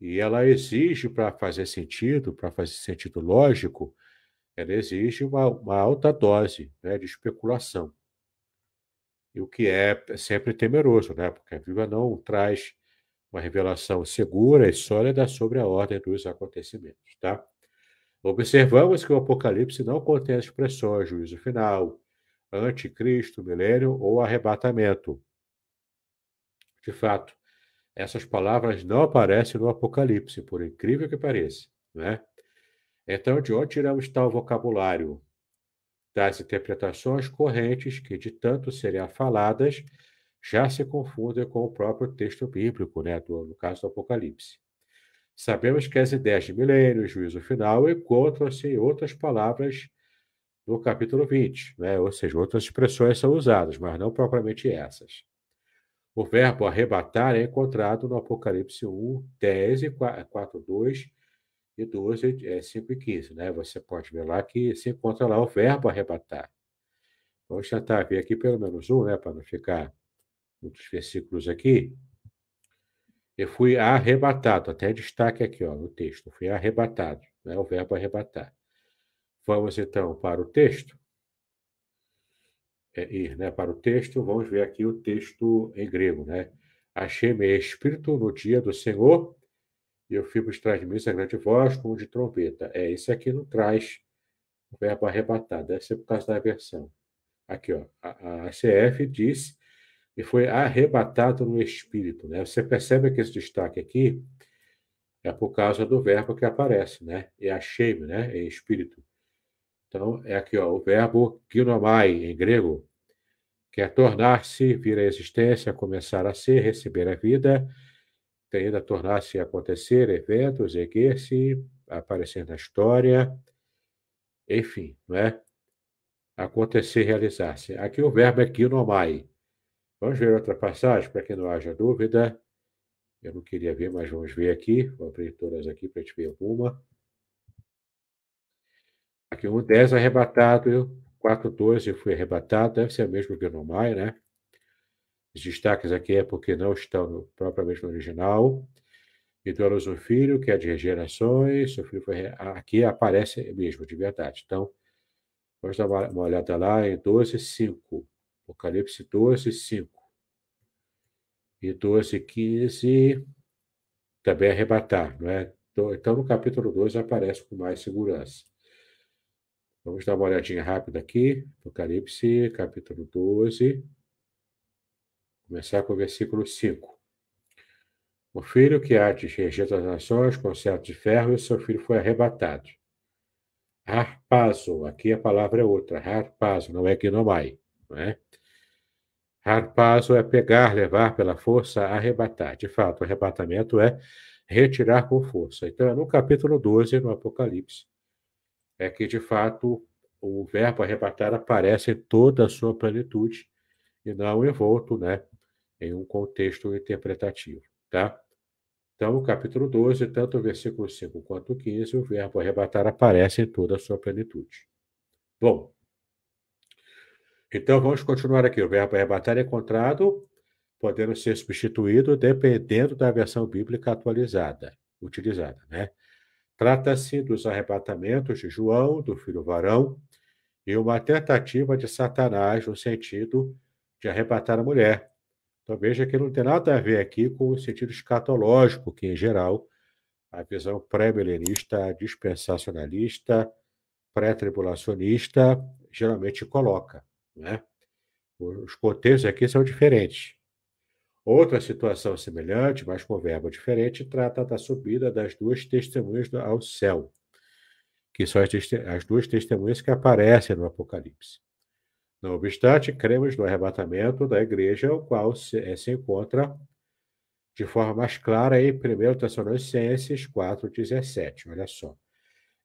S1: e ela exige para fazer sentido, para fazer sentido lógico, ela existe uma, uma alta dose né, de especulação. E o que é sempre temeroso, né? Porque a Bíblia não traz uma revelação segura e sólida sobre a ordem dos acontecimentos, tá? Observamos que o Apocalipse não contém as expressões juízo final, anticristo, milênio ou arrebatamento. De fato, essas palavras não aparecem no Apocalipse, por incrível que pareça, né? Então, é de onde tiramos tal vocabulário? Das interpretações correntes que, de tanto serem faladas, já se confundem com o próprio texto bíblico, né? Do, no caso do Apocalipse. Sabemos que as ideias de milênio, juízo final, encontram-se em outras palavras no capítulo 20, né? ou seja, outras expressões são usadas, mas não propriamente essas. O verbo arrebatar é encontrado no Apocalipse 1, 10 e 4, 2, e 12 é 5 e 15, né? Você pode ver lá que se encontra lá o verbo arrebatar. Vamos tentar ver aqui pelo menos um, né? Para não ficar muitos versículos aqui. Eu fui arrebatado, até destaque aqui ó, no texto, fui arrebatado, né? O verbo arrebatar. Vamos então para o texto. É, ir né, para o texto, vamos ver aqui o texto em grego, né? Achei meu espírito no dia do Senhor e o fibros traz essa grande voz como de trombeta. É, esse aqui não traz o verbo arrebatar, deve ser por causa da versão. Aqui, ó, a, a CF diz e foi arrebatado no espírito, né? Você percebe que esse destaque aqui é por causa do verbo que aparece, né? É achei-me, né? É espírito. Então, é aqui, ó, o verbo ginomai, em grego, que é tornar-se, vir à existência, começar a ser, receber a vida, ainda tornasse acontecer eventos, erguer-se, aparecer na história, enfim, não é? Acontecer, realizar-se. Aqui o verbo é quinomai. Vamos ver outra passagem, para que não haja dúvida. Eu não queria ver, mas vamos ver aqui. Vou abrir todas aqui para a gente ver alguma. Aqui um 10 arrebatado, 4, 12 foi arrebatado, deve ser o mesmo quinomai, né? Os destaques aqui é porque não estão no, propriamente no original. E do Alonso Filho, que é de regenerações, seu filho foi, aqui aparece mesmo, de verdade. Então, vamos dar uma, uma olhada lá em 12, 5. Apocalipse 12, 5. E 12, 15 também arrebatar, não é? Então, então no capítulo 12 aparece com mais segurança. Vamos dar uma olhadinha rápida aqui, Apocalipse, capítulo 12. Começar com o versículo 5. O filho que há de reger as nações com certo de ferro, e seu filho foi arrebatado. Harpazo, aqui a palavra é outra, harpazo, não é gnomai, não é? Harpazo é pegar, levar pela força, arrebatar. De fato, arrebatamento é retirar com força. Então, é no capítulo 12, no Apocalipse, é que, de fato, o verbo arrebatar aparece em toda a sua plenitude e não envolto, né, em um contexto interpretativo, tá? Então, no capítulo 12, tanto o versículo 5 quanto o 15, o verbo arrebatar aparece em toda a sua plenitude. Bom, então vamos continuar aqui. O verbo arrebatar é encontrado, podendo ser substituído dependendo da versão bíblica atualizada, utilizada, né? Trata-se dos arrebatamentos de João, do filho varão, e uma tentativa de Satanás no sentido de arrebatar a mulher, então veja que não tem nada a ver aqui com o sentido escatológico, que em geral a visão pré-milenista, dispensacionalista, pré-tribulacionista geralmente coloca. Né? Os contextos aqui são diferentes. Outra situação semelhante, mas com verbo diferente, trata da subida das duas testemunhas ao céu, que são as, as duas testemunhas que aparecem no Apocalipse. Não obstante, cremos no arrebatamento da igreja, o qual se, eh, se encontra de forma mais clara em 1 Tessalonicenses 4,17. Olha só.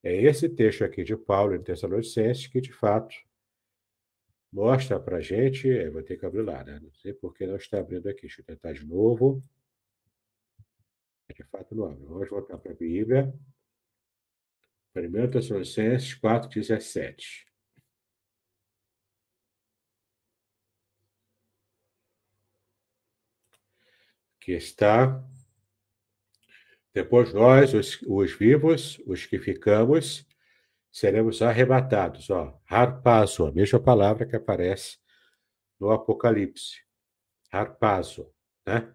S1: É esse texto aqui de Paulo em Tessalonicenses que, de fato, mostra para a gente. Eu eh, vou ter que abrir lá, né? Não sei por que não está abrindo aqui. Deixa eu tentar de novo. De fato, não abre. Vamos voltar para a Bíblia. 1 Tessalonicenses 4,17. que está. Depois nós, os, os vivos, os que ficamos, seremos arrebatados. Ó, harpazo, a mesma palavra que aparece no Apocalipse. Harpazo, né?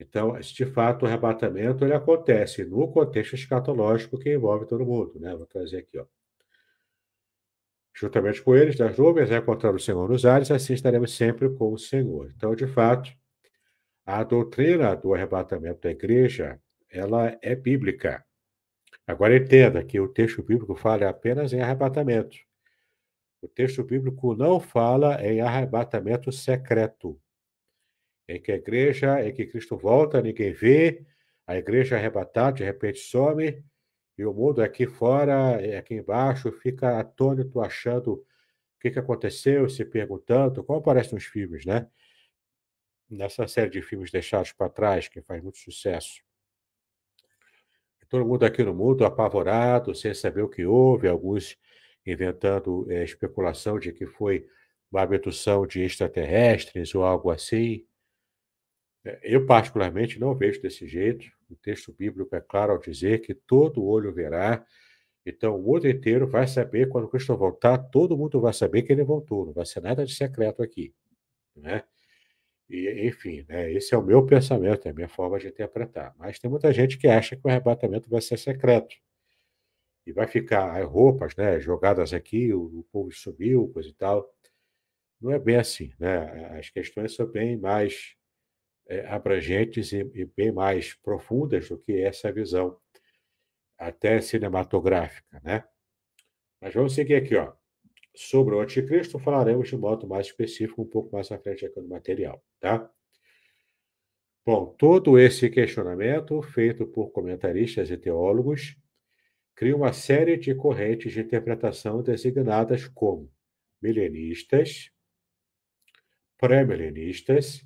S1: Então, de fato, o arrebatamento ele acontece no contexto escatológico que envolve todo mundo, né? Vou trazer aqui, ó. Juntamente com eles, das nuvens, né? encontrar o Senhor nos ares, assim estaremos sempre com o Senhor. Então, de fato, a doutrina do arrebatamento da igreja, ela é bíblica. Agora entenda que o texto bíblico fala apenas em arrebatamento. O texto bíblico não fala em arrebatamento secreto, em que a igreja, em que Cristo volta, ninguém vê, a igreja arrebatada, de repente some, e o mundo aqui fora, aqui embaixo, fica atônito, achando o que, que aconteceu, se perguntando, como aparece nos filmes, né? nessa série de filmes deixados para trás, que faz muito sucesso. Todo mundo aqui no mundo apavorado, sem saber o que houve, alguns inventando é, especulação de que foi uma abdução de extraterrestres ou algo assim. Eh, eu, particularmente, não vejo desse jeito. O texto bíblico é claro ao dizer que todo olho verá. Então, o mundo inteiro vai saber quando Cristo voltar, todo mundo vai saber que ele voltou. Não vai ser nada de secreto aqui. Né? E, enfim, né, esse é o meu pensamento, é a minha forma de interpretar. Mas tem muita gente que acha que o arrebatamento vai ser secreto. E vai ficar as roupas né, jogadas aqui, o, o povo subiu, coisa e tal. Não é bem assim. Né? As questões são bem mais é, abrangentes e, e bem mais profundas do que essa visão, até cinematográfica. Né? Mas vamos seguir aqui. Ó sobre o anticristo falaremos de modo mais específico um pouco mais à frente aqui no material, tá? Bom, todo esse questionamento feito por comentaristas e teólogos cria uma série de correntes de interpretação designadas como milenistas, pré-milenistas,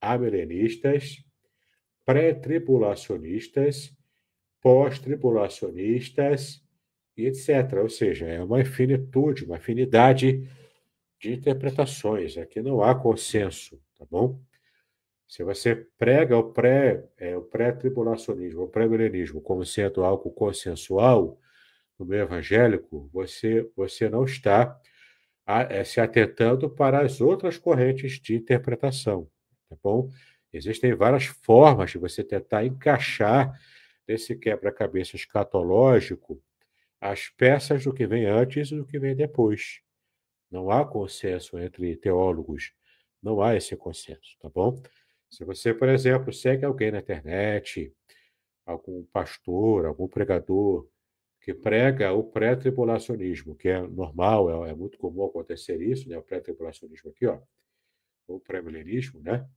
S1: amilenistas, pré-tribulacionistas, pós-tribulacionistas, e etc. Ou seja, é uma infinitude, uma afinidade de interpretações. Aqui não há consenso, tá bom? Se você prega o pré, é, o pré-tribulacionismo, o pré-milenismo como sendo algo consensual no meio evangélico, você você não está a, é, se atentando para as outras correntes de interpretação, tá bom? Existem várias formas de você tentar encaixar nesse quebra-cabeça escatológico as peças do que vem antes e do que vem depois. Não há consenso entre teólogos, não há esse consenso, tá bom? Se você, por exemplo, segue alguém na internet, algum pastor, algum pregador que prega o pré-tribulacionismo, que é normal, é, é, muito comum acontecer isso, né? O pré-tribulacionismo aqui, ó, o pré né?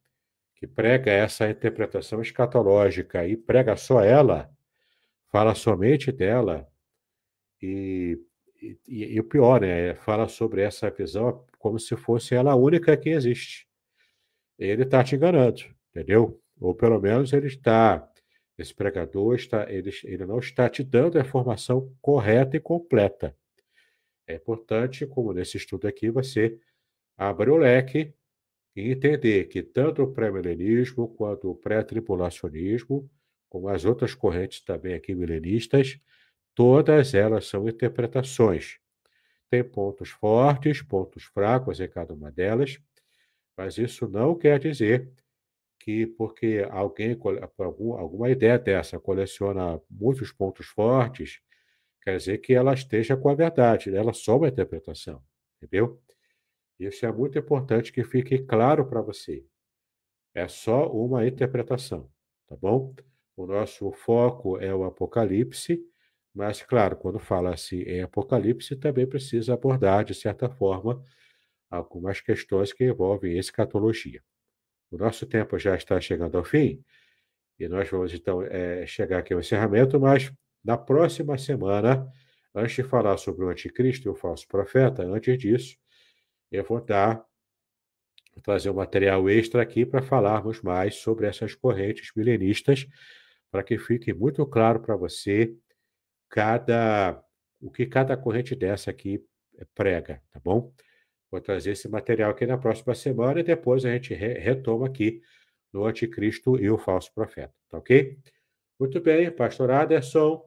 S1: Que prega essa interpretação escatológica e prega só ela, fala somente dela, e, e, e o pior, né? Fala sobre essa visão como se fosse ela a única que existe. Ele está te enganando, entendeu? Ou pelo menos ele está, esse pregador está, ele, ele não está te dando a informação correta e completa. É importante, como nesse estudo aqui, você abrir o leque e entender que tanto o pré-milenismo quanto o pré tribulacionismo como as outras correntes também aqui milenistas, Todas elas são interpretações. Tem pontos fortes, pontos fracos em cada uma delas, mas isso não quer dizer que porque alguém alguma ideia dessa coleciona muitos pontos fortes, quer dizer que ela esteja com a verdade, né? ela só é uma interpretação, entendeu? Isso é muito importante que fique claro para você. É só uma interpretação, tá bom? O nosso foco é o Apocalipse, mas, claro, quando fala-se assim em Apocalipse, também precisa abordar, de certa forma, algumas questões que envolvem escatologia. O nosso tempo já está chegando ao fim, e nós vamos, então, é, chegar aqui ao encerramento, mas na próxima semana, antes de falar sobre o anticristo e o falso profeta, antes disso, eu vou dar trazer um material extra aqui para falarmos mais sobre essas correntes milenistas, para que fique muito claro para você cada o que cada corrente dessa aqui eh, prega, tá bom? Vou trazer esse material aqui na próxima semana e depois a gente re retoma aqui no Anticristo e o Falso Profeta, tá ok? Muito bem, pastor Aderson.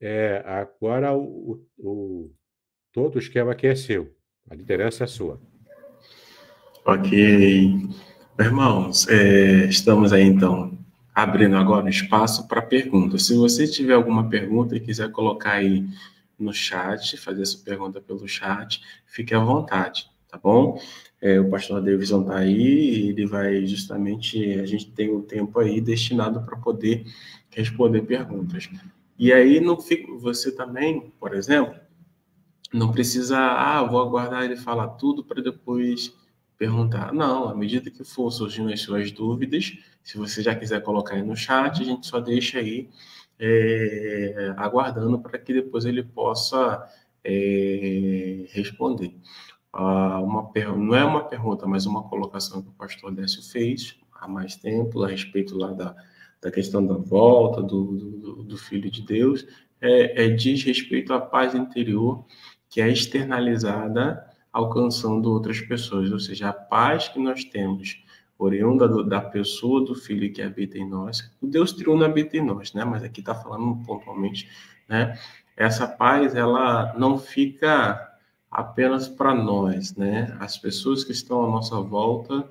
S1: É, agora o, o, todo o esquema aqui é seu, a liderança é sua.
S2: Ok. Irmãos, é, estamos aí então abrindo agora um espaço para perguntas. Se você tiver alguma pergunta e quiser colocar aí no chat, fazer sua pergunta pelo chat, fique à vontade, tá bom? É, o pastor Davidson está aí e ele vai justamente. A gente tem um tempo aí destinado para poder responder perguntas. E aí não fica, você também, por exemplo, não precisa, ah, vou aguardar ele falar tudo para depois perguntar. Não, à medida que for surgindo as suas dúvidas, se você já quiser colocar aí no chat, a gente só deixa aí é, aguardando para que depois ele possa é, responder. Ah, uma não é uma pergunta, mas uma colocação que o pastor Décio fez há mais tempo a respeito lá da, da questão da volta do, do, do Filho de Deus, é, é, diz respeito à paz interior que é externalizada alcançando outras pessoas, ou seja, a paz que nós temos oriunda da pessoa do Filho que habita em nós, o Deus triuno habita em nós, né? Mas aqui está falando pontualmente, né? Essa paz ela não fica apenas para nós, né? As pessoas que estão à nossa volta,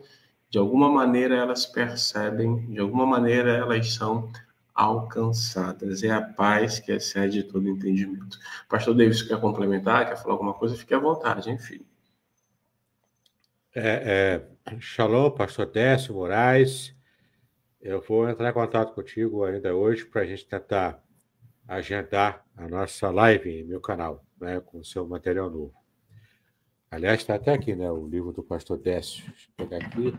S2: de alguma maneira elas percebem, de alguma maneira elas são alcançadas. É a paz que excede todo entendimento. Pastor Davis quer complementar, quer falar alguma coisa, fique à vontade, hein, filho?
S1: É, é, shalom, pastor Décio Moraes. Eu vou entrar em contato contigo ainda hoje para a gente tentar agendar a nossa live em meu canal, né, com o seu material novo. Aliás, está até aqui, né, o livro do pastor Décio. Deixa eu pegar aqui,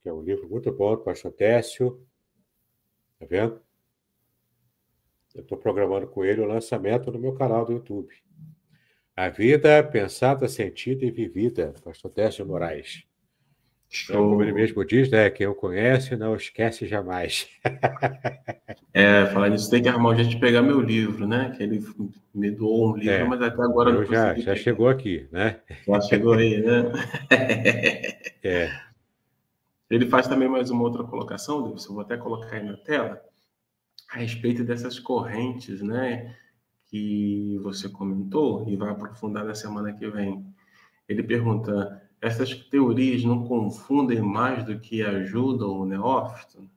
S1: que é um livro muito bom do pastor Décio. Tá vendo? Eu estou programando com ele o lançamento no meu canal do YouTube. A vida é pensada, sentida e vivida, pastor Décio Moraes. Então, Show. Então, como ele mesmo diz, né? Quem o conhece não esquece jamais.
S2: é, falar nisso, tem que arrumar um jeito de pegar meu livro, né? Que ele me doou um livro, é, mas até agora não já, consegui. Já chegou aqui,
S1: né? Já chegou aí, né?
S2: é. Ele faz também mais uma outra colocação, Deus, eu vou até colocar aí na tela, a respeito dessas correntes, né? que você comentou e vai aprofundar na semana que vem. Ele pergunta: essas teorias não confundem mais do que ajudam o neófito?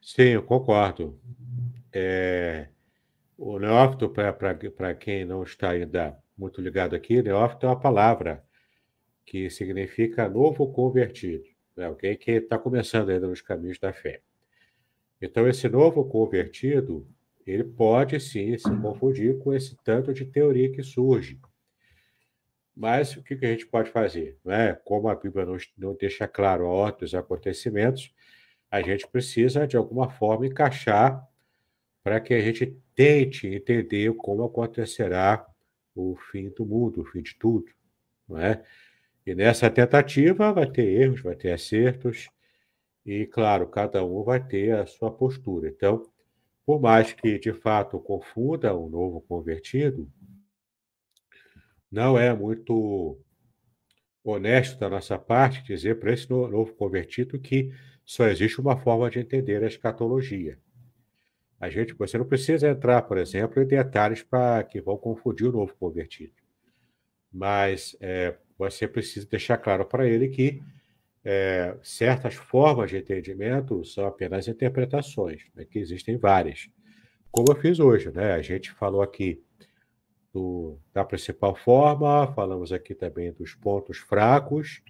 S1: Sim, eu concordo. É, o neófito, para quem não está ainda muito ligado aqui, neófito é uma palavra que significa novo convertido, né? alguém que está começando ainda nos caminhos da fé. Então, esse novo convertido, ele pode sim se confundir com esse tanto de teoria que surge. Mas o que, a gente pode fazer? Né? Como a Bíblia não, não deixa claro a ordem dos acontecimentos, a gente precisa, de alguma forma, encaixar para que a gente tente entender como acontecerá o fim do mundo, o fim de tudo. Não é? E nessa tentativa vai ter erros, vai ter acertos, e, claro, cada um vai ter a sua postura. Então, por mais que, de fato, confunda o novo convertido, não é muito honesto da nossa parte dizer para esse novo convertido que só existe uma forma de entender a escatologia. A gente, você não precisa entrar, por exemplo, em detalhes para que vão confundir o novo convertido, mas é, você precisa deixar claro para ele que é, certas formas de entendimento são apenas interpretações, né, que existem várias. Como eu fiz hoje, né? A gente falou aqui do, da principal forma, falamos aqui também dos pontos fracos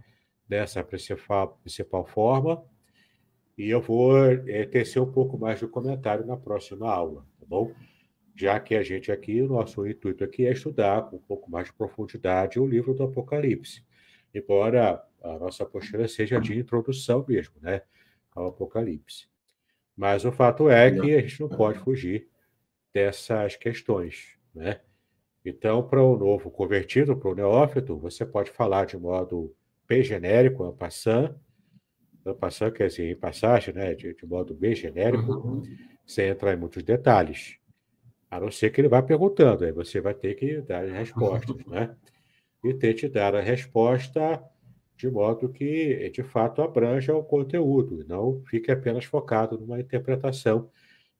S1: dessa principal, principal forma, e eu vou é, tecer um pouco mais de comentário na próxima aula, tá bom? Já que a gente aqui, o nosso intuito aqui é estudar com um pouco mais de profundidade o livro do Apocalipse. Embora a nossa apostila seja de introdução mesmo, né, ao Apocalipse. Mas o fato é que a gente não pode fugir dessas questões, né? Então, para o novo convertido, para o neófito, você pode falar de modo bem genérico, en passant, en quer dizer, em passagem, né, de, de modo bem genérico, uhum. sem entrar em muitos detalhes. A não ser que ele vá perguntando, aí você vai ter que dar respostas, né? E ter te dar a resposta de modo que, de fato, abranja o conteúdo, não fique apenas focado numa interpretação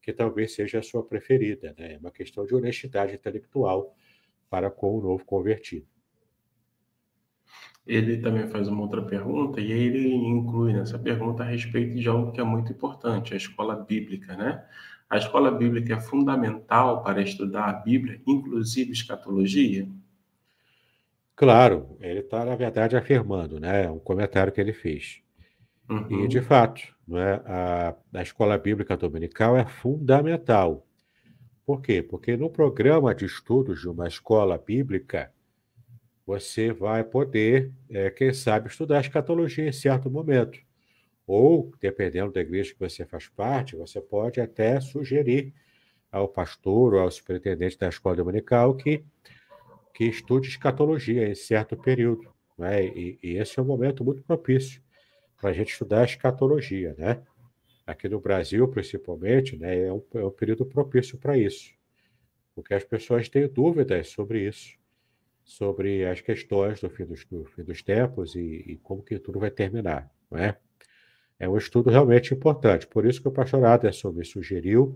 S1: que talvez seja a sua preferida. Né? É uma questão de honestidade intelectual para com o novo convertido.
S2: Ele também faz uma outra pergunta, e ele inclui nessa pergunta a respeito de algo que é muito importante, a escola bíblica, né? A escola bíblica é fundamental para estudar a Bíblia, inclusive escatologia?
S1: Claro, ele está, na verdade, afirmando, né? Um comentário que ele fez. Uhum. E, de fato, né, a, a escola bíblica dominical é fundamental. Por quê? Porque no programa de estudos de uma escola bíblica, você vai poder, é, quem sabe, estudar escatologia em certo momento. Ou, dependendo da igreja que você faz parte, você pode até sugerir ao pastor ou ao superintendente da escola dominical que que estude escatologia em certo período. Né? E, e esse é um momento muito propício para a gente estudar a escatologia. Né? Aqui no Brasil, principalmente, né, é, um, é um período propício para isso, porque as pessoas têm dúvidas sobre isso, sobre as questões do fim dos, do fim dos tempos e, e como que tudo vai terminar. Né? É um estudo realmente importante, por isso que o pastor Aderson me sugeriu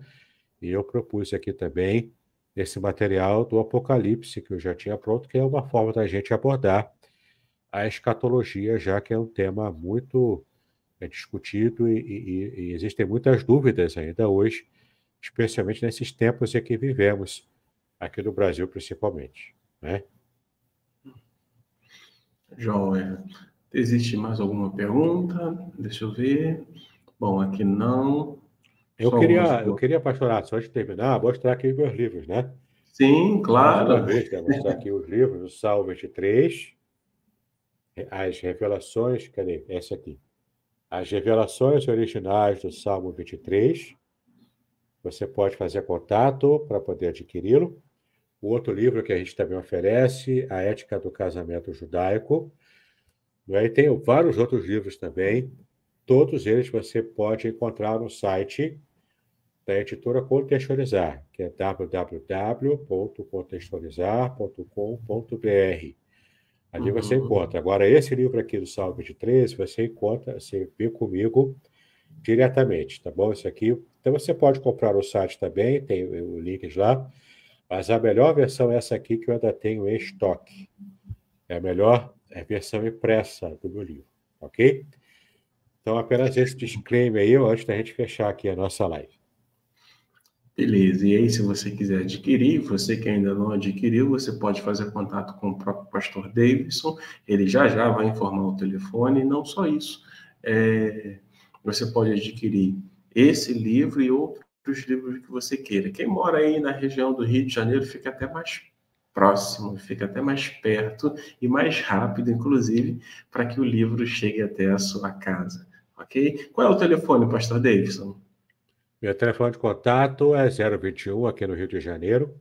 S1: e eu propus aqui também esse material do Apocalipse que eu já tinha pronto, que é uma forma da gente abordar a escatologia, já que é um tema muito é, discutido e, e, e, existem muitas dúvidas ainda hoje, especialmente nesses tempos em que vivemos, aqui no Brasil principalmente. Né?
S2: Joia. Existe mais alguma pergunta? Deixa eu ver. Bom, aqui não. Eu queria, eu
S1: queria, apaixonado, só antes de terminar, mostrar aqui os meus livros, né? Sim, claro. Mais vez, mostrar aqui os livros, o Salmo 23, as revelações, cadê? Essa aqui. As revelações originais do Salmo 23. Você pode fazer contato para poder adquiri-lo. O outro livro que a gente também oferece, A Ética do Casamento Judaico. E aí tem vários outros livros também Todos eles você pode encontrar no site da editora Contextualizar, que é www.contextualizar.com.br. Ali uhum. você encontra. Agora, esse livro aqui do Salmo 13, você encontra, você vê comigo diretamente, tá bom? Isso aqui. Então, você pode comprar no site também, tem o links lá. Mas a melhor versão é essa aqui que eu ainda tenho em estoque. É a melhor é a versão impressa do meu livro, ok? Então, apenas esse disclaimer aí antes da gente fechar aqui a nossa live.
S2: Beleza, e aí se você quiser adquirir, você que ainda não adquiriu, você pode fazer contato com o próprio pastor Davidson, ele já já vai informar o telefone, e não só isso, é, você pode adquirir esse livro e outros livros que você queira. Quem mora aí na região do Rio de Janeiro fica até mais próximo, fica até mais perto e mais rápido, inclusive, para que o livro chegue até a sua casa. Ok? Qual é o telefone, pastor Davidson?
S1: Meu telefone de contato é 021 aqui no Rio de Janeiro,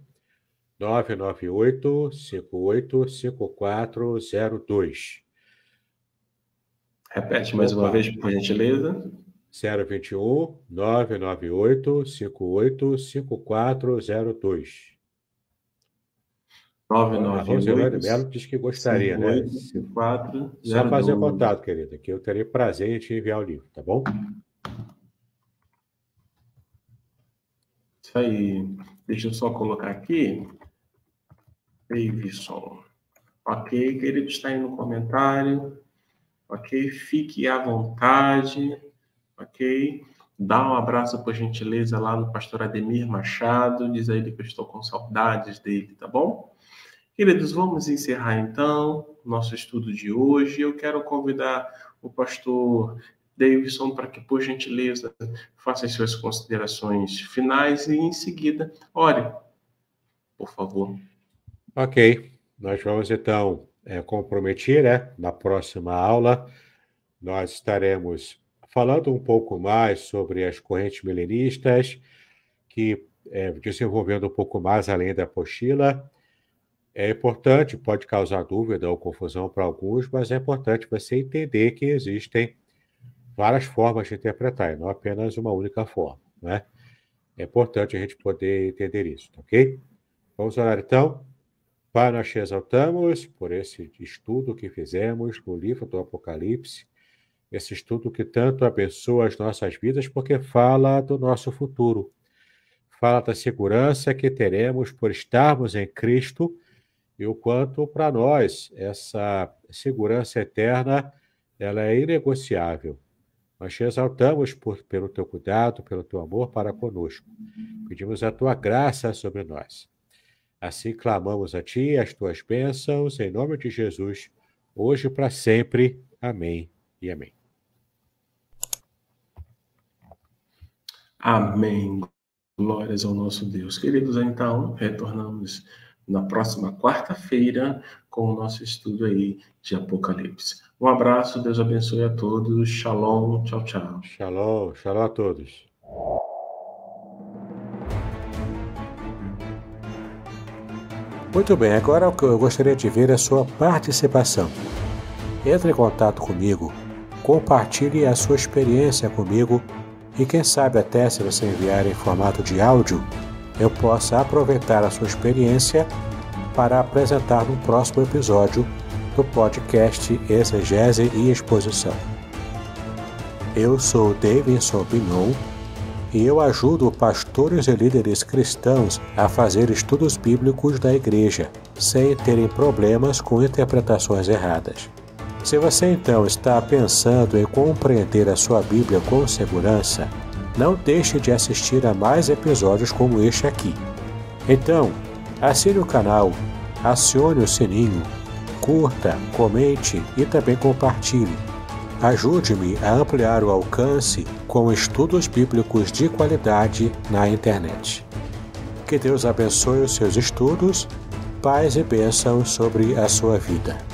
S1: 998-585402.
S2: Repete mais uma vez, por gentileza.
S1: 021 998 585402.
S3: 99 Melo disse que gostaria, 58, né? 54, Só fazer
S1: contato, querida, que eu terei prazer em te enviar o livro,
S2: tá bom? Isso aí. Deixa eu só colocar aqui. Davidson. Ok, querido, está aí no comentário. Ok, fique à vontade. Ok. Dá um abraço, por gentileza, lá no pastor Ademir Machado. Diz a ele que eu estou com saudades dele, tá bom? Queridos, vamos encerrar então nosso estudo de hoje. Eu quero convidar o pastor Davidson para que, por gentileza, faça as suas considerações finais e, em seguida, ore, por favor.
S1: Ok, nós vamos então é, comprometer, né? Na próxima aula, nós estaremos falando um pouco mais sobre as correntes milenistas, que é, desenvolvendo um pouco mais além da apostila é importante, pode causar dúvida ou confusão para alguns, mas é importante você entender que existem várias formas de interpretar, e não apenas uma única forma, né? É importante a gente poder entender isso, tá ok? Vamos orar então. Pai, nós te exaltamos por esse estudo que fizemos no livro do Apocalipse, esse estudo que tanto abençoa as nossas vidas, porque fala do nosso futuro, fala da segurança que teremos por estarmos em Cristo e o quanto para nós essa segurança eterna ela é inegociável. Nós te exaltamos por, pelo teu cuidado, pelo teu amor para conosco. Pedimos a tua graça sobre nós. Assim clamamos a ti as tuas bênçãos, em nome de
S2: Jesus,
S1: hoje e para sempre. Amém e amém.
S2: Amém. Glórias ao nosso Deus. Queridos, então, retornamos na próxima quarta-feira com o nosso estudo aí de Apocalipse. Um abraço, Deus abençoe a todos. Shalom, tchau, tchau. Shalom, shalom a todos.
S1: Muito bem, agora eu gostaria de ver é a sua participação. Entre em contato comigo, compartilhe a sua experiência comigo e quem sabe até se você enviar em formato de áudio eu possa aproveitar a sua experiência para apresentar no próximo episódio do podcast Exegese e Exposição. Eu sou Davidson Binon e eu ajudo pastores e líderes cristãos a fazer estudos bíblicos da igreja, sem terem problemas com interpretações erradas. Se você então está pensando em compreender a sua Bíblia com segurança, não deixe de assistir a mais episódios como este aqui. Então, assine o canal, acione o sininho, curta, comente e também compartilhe. Ajude-me a ampliar o alcance com estudos bíblicos de qualidade na internet. Que Deus abençoe os seus estudos, paz e bênçãos sobre a sua vida.